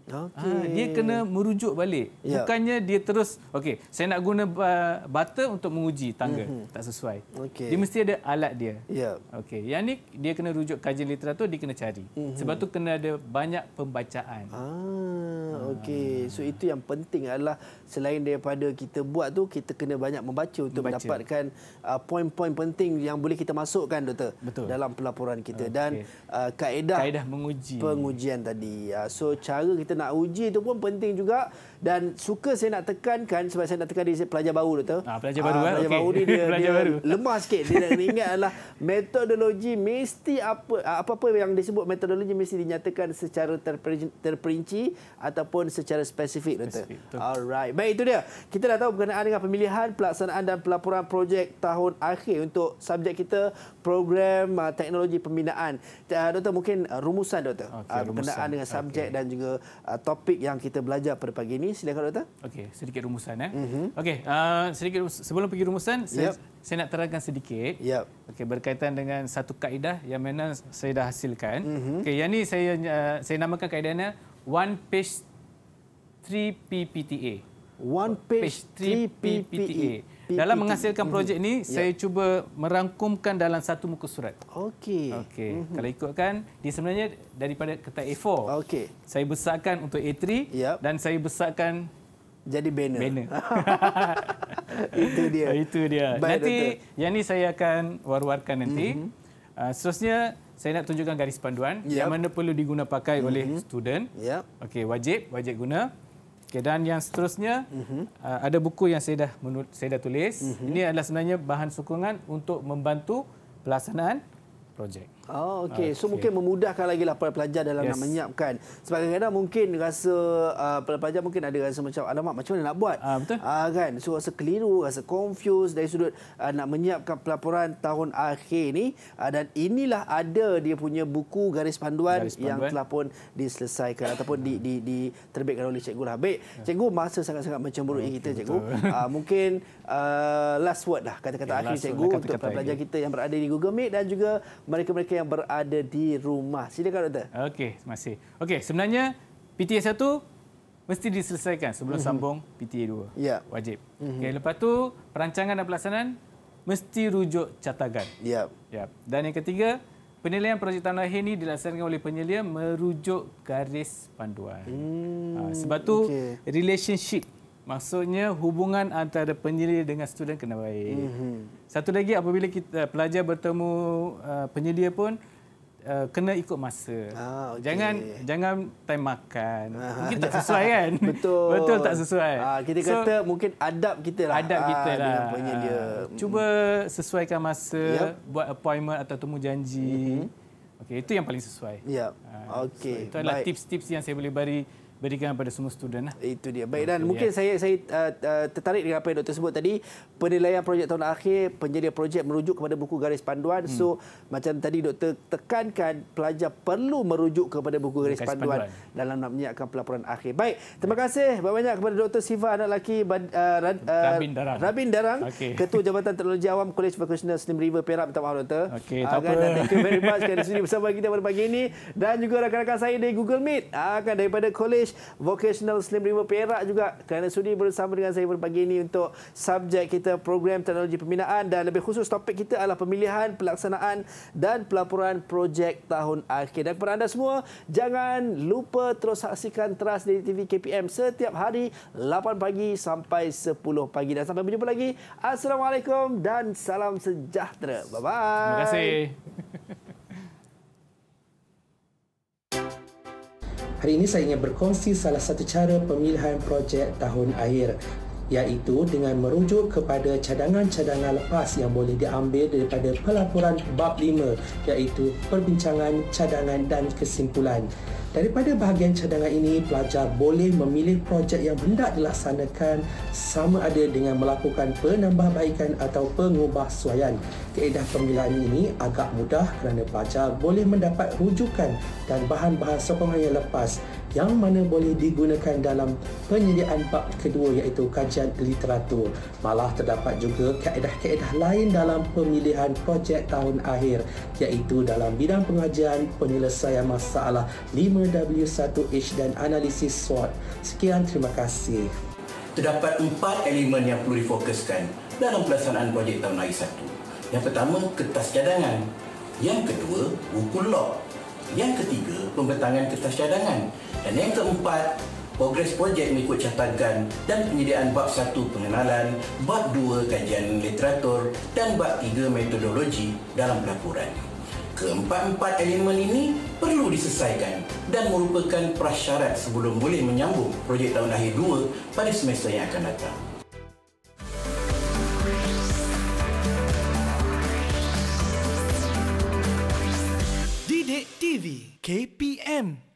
Okay. Ha, ah, dia kena merujuk balik. Yep. Ya. Bukannya dia terus, okay, saya nak guna uh, butter untuk menguji tangga. Mm-hmm. Tak sesuai. Okay. Dia mesti ada alat dia. Yep. Ya. Okay. Yang ni dia kena rujuk kajian literatur, dia kena cari. Mm-hmm. Sebab tu kena ada banyak pembacaan. Ah, okay. So itu yang penting adalah selain daripada kita buat tu, kita kena banyak membaca untuk membaca. mendapatkan uh, poin-poin penting yang boleh kita masukkan, Doktor. Betul. Dalam pelaporan kita. Okay. Dan uh, kaedah, kaedah menguji. pengujian tadi. Uh, so cara kita kita nak uji itu pun penting juga dan suka saya nak tekankan sebab saya nak tekan di pelajar baru doktor. Ha, ah, pelajar baru ha, pelajar eh. Baru okay. ni dia, pelajar dia baru lemah sikit dia nak ingatlah metodologi mesti apa apa-apa yang disebut metodologi mesti dinyatakan secara terperinci, terperinci ataupun secara spesifik doktor. Alright. Baik itu dia. Kita dah tahu berkenaan dengan pemilihan pelaksanaan dan pelaporan projek tahun akhir untuk subjek kita program ah, teknologi pembinaan. Uh, doktor mungkin rumusan doktor okay, berkenaan rumusan. dengan subjek okay. dan juga uh, topik yang kita belajar pada pagi ini. Silakan doktor. Okey, sedikit rumusan eh. Mm-hmm. Okey, uh, sedikit sebelum pergi rumusan, yep. saya, saya nak terangkan sedikit. Yep. Okey, berkaitan dengan satu kaedah yang mana saya dah hasilkan. Mm-hmm. Okey, yang ni saya uh, saya namakan kaedahnya one page 3 PPTA. One page 3 PPTA dalam menghasilkan projek ini mm-hmm. ya. saya cuba merangkumkan dalam satu muka surat. Okey. Okey. Mm -hmm. Kalau ikutkan dia sebenarnya daripada kertas A4. Okey. Saya besarkan untuk A3 yep. dan saya besarkan jadi banner. Banner. Itu dia. Itu dia. Baik, nanti doktor. yang ini saya akan war-warkan nanti. Mm -hmm. uh, seterusnya saya nak tunjukkan garis panduan yep. yang mana perlu diguna pakai mm -hmm. oleh mm-hmm. student. Yep. Okey, wajib, wajib guna. Okey dan yang seterusnya uh-huh. uh, ada buku yang saya dah saya dah tulis. Uh-huh. Ini adalah sebenarnya bahan sokongan untuk membantu pelaksanaan projek. Oh, okay. Ah, okay. So mungkin memudahkan lagi lah pelajar dalam yes. nak menyiapkan. Sebab kadang-kadang mungkin rasa uh, pelajar mungkin ada rasa macam, alamak macam mana nak buat? Uh, betul. Uh, kan? So rasa keliru, rasa confused dari sudut uh, nak menyiapkan pelaporan tahun akhir ni. Uh, dan inilah ada dia punya buku garis panduan, garis panduan. yang telah pun diselesaikan ataupun di, di, di, diterbitkan oleh cikgu lah. Baik, ya. cikgu masa sangat-sangat mencemburui okay, kita cikgu. Uh, mungkin uh, last word lah kata-kata okay, ya, akhir cikgu lah, untuk pelajar kita yang berada di Google Meet dan juga mereka-mereka mereka yang berada di rumah. Silakan doktor. Okey, terima kasih. Okey, sebenarnya PTA 1 mesti diselesaikan sebelum mm -hmm. sambung PTA 2. Ya. Wajib. Mm -hmm. Okey, lepas tu perancangan dan pelaksanaan mesti rujuk catatan. Ya. Ya. Dan yang ketiga, penilaian projek tanah lahir ini dilaksanakan oleh penyelia merujuk garis panduan. Hmm. Ha, sebab tu okay. relationship Maksudnya hubungan antara penyelia dengan student kena baik. Mm -hmm. Satu lagi apabila kita, pelajar bertemu uh, penyelia pun uh, kena ikut masa. Ah, okay. Jangan jangan time makan. Ah, mungkin tak sesuai kan? Betul. betul tak sesuai. Ah, kita so, kata mungkin adab kita lah. Adab ah, kita ah, lah. penyelia. Cuba hmm. sesuaikan masa, yep. buat appointment atau temu janji. Mm -hmm. Okey, itu yang paling sesuai. Ya. Yep. Ah, okey. So, itu adalah tips-tips yang saya boleh beri berikan kepada semua student lah. Itu dia. Baik dan mungkin saya saya uh, uh, tertarik dengan apa yang doktor sebut tadi, penilaian projek tahun akhir, penyedia projek merujuk kepada buku garis panduan. Hmm. So macam tadi doktor tekankan pelajar perlu merujuk kepada buku garis, garis panduan, panduan dalam nak menyiapkan pelaporan akhir. Baik, terima kasih banyak kepada doktor Siva anak lelaki uh, uh, Rabin Darang, Rabin Darang okay. Ketua Jabatan Teknologi Awam kolej Vocational Slim River Perak minta maaf doktor. Okey, ah, tak kan, apa. Thank you very much kerana sudi bersama kita pada pagi ini dan juga rakan-rakan saya dari Google Meet akan ah, daripada kolej English Vocational Slim River Perak juga kerana sudi bersama dengan saya pada pagi ini untuk subjek kita program teknologi pembinaan dan lebih khusus topik kita adalah pemilihan, pelaksanaan dan pelaporan projek tahun akhir. Dan kepada anda semua, jangan lupa terus saksikan teras di TV KPM setiap hari 8 pagi sampai 10 pagi. Dan sampai berjumpa lagi. Assalamualaikum dan salam sejahtera. Bye-bye. Terima kasih. Hari ini saya ingin berkongsi salah satu cara pemilihan projek tahun air iaitu dengan merujuk kepada cadangan-cadangan lepas yang boleh diambil daripada pelaporan bab 5 iaitu perbincangan cadangan dan kesimpulan. Daripada bahagian cadangan ini, pelajar boleh memilih projek yang hendak dilaksanakan sama ada dengan melakukan penambahbaikan atau pengubahsuaian. Kaedah pemilihan ini agak mudah kerana pelajar boleh mendapat rujukan dan bahan-bahan sokongan yang lepas yang mana boleh digunakan dalam penyediaan bab kedua iaitu kajian literatur. Malah terdapat juga kaedah-kaedah lain dalam pemilihan projek tahun akhir iaitu dalam bidang pengajian, penyelesaian masalah 5W1H dan analisis SWOT. Sekian terima kasih. Terdapat empat elemen yang perlu difokuskan dalam pelaksanaan projek tahun akhir satu. Yang pertama, kertas cadangan. Yang kedua, buku log. Yang ketiga, pembentangan kertas cadangan. Dan yang keempat, progres projek mengikut catatan dan penyediaan bab 1 pengenalan, bab 2 kajian literatur dan bab 3 metodologi dalam pelaporan. Keempat-empat elemen ini perlu diselesaikan dan merupakan prasyarat sebelum boleh menyambung projek tahun akhir 2 pada semester yang akan datang. TV KPM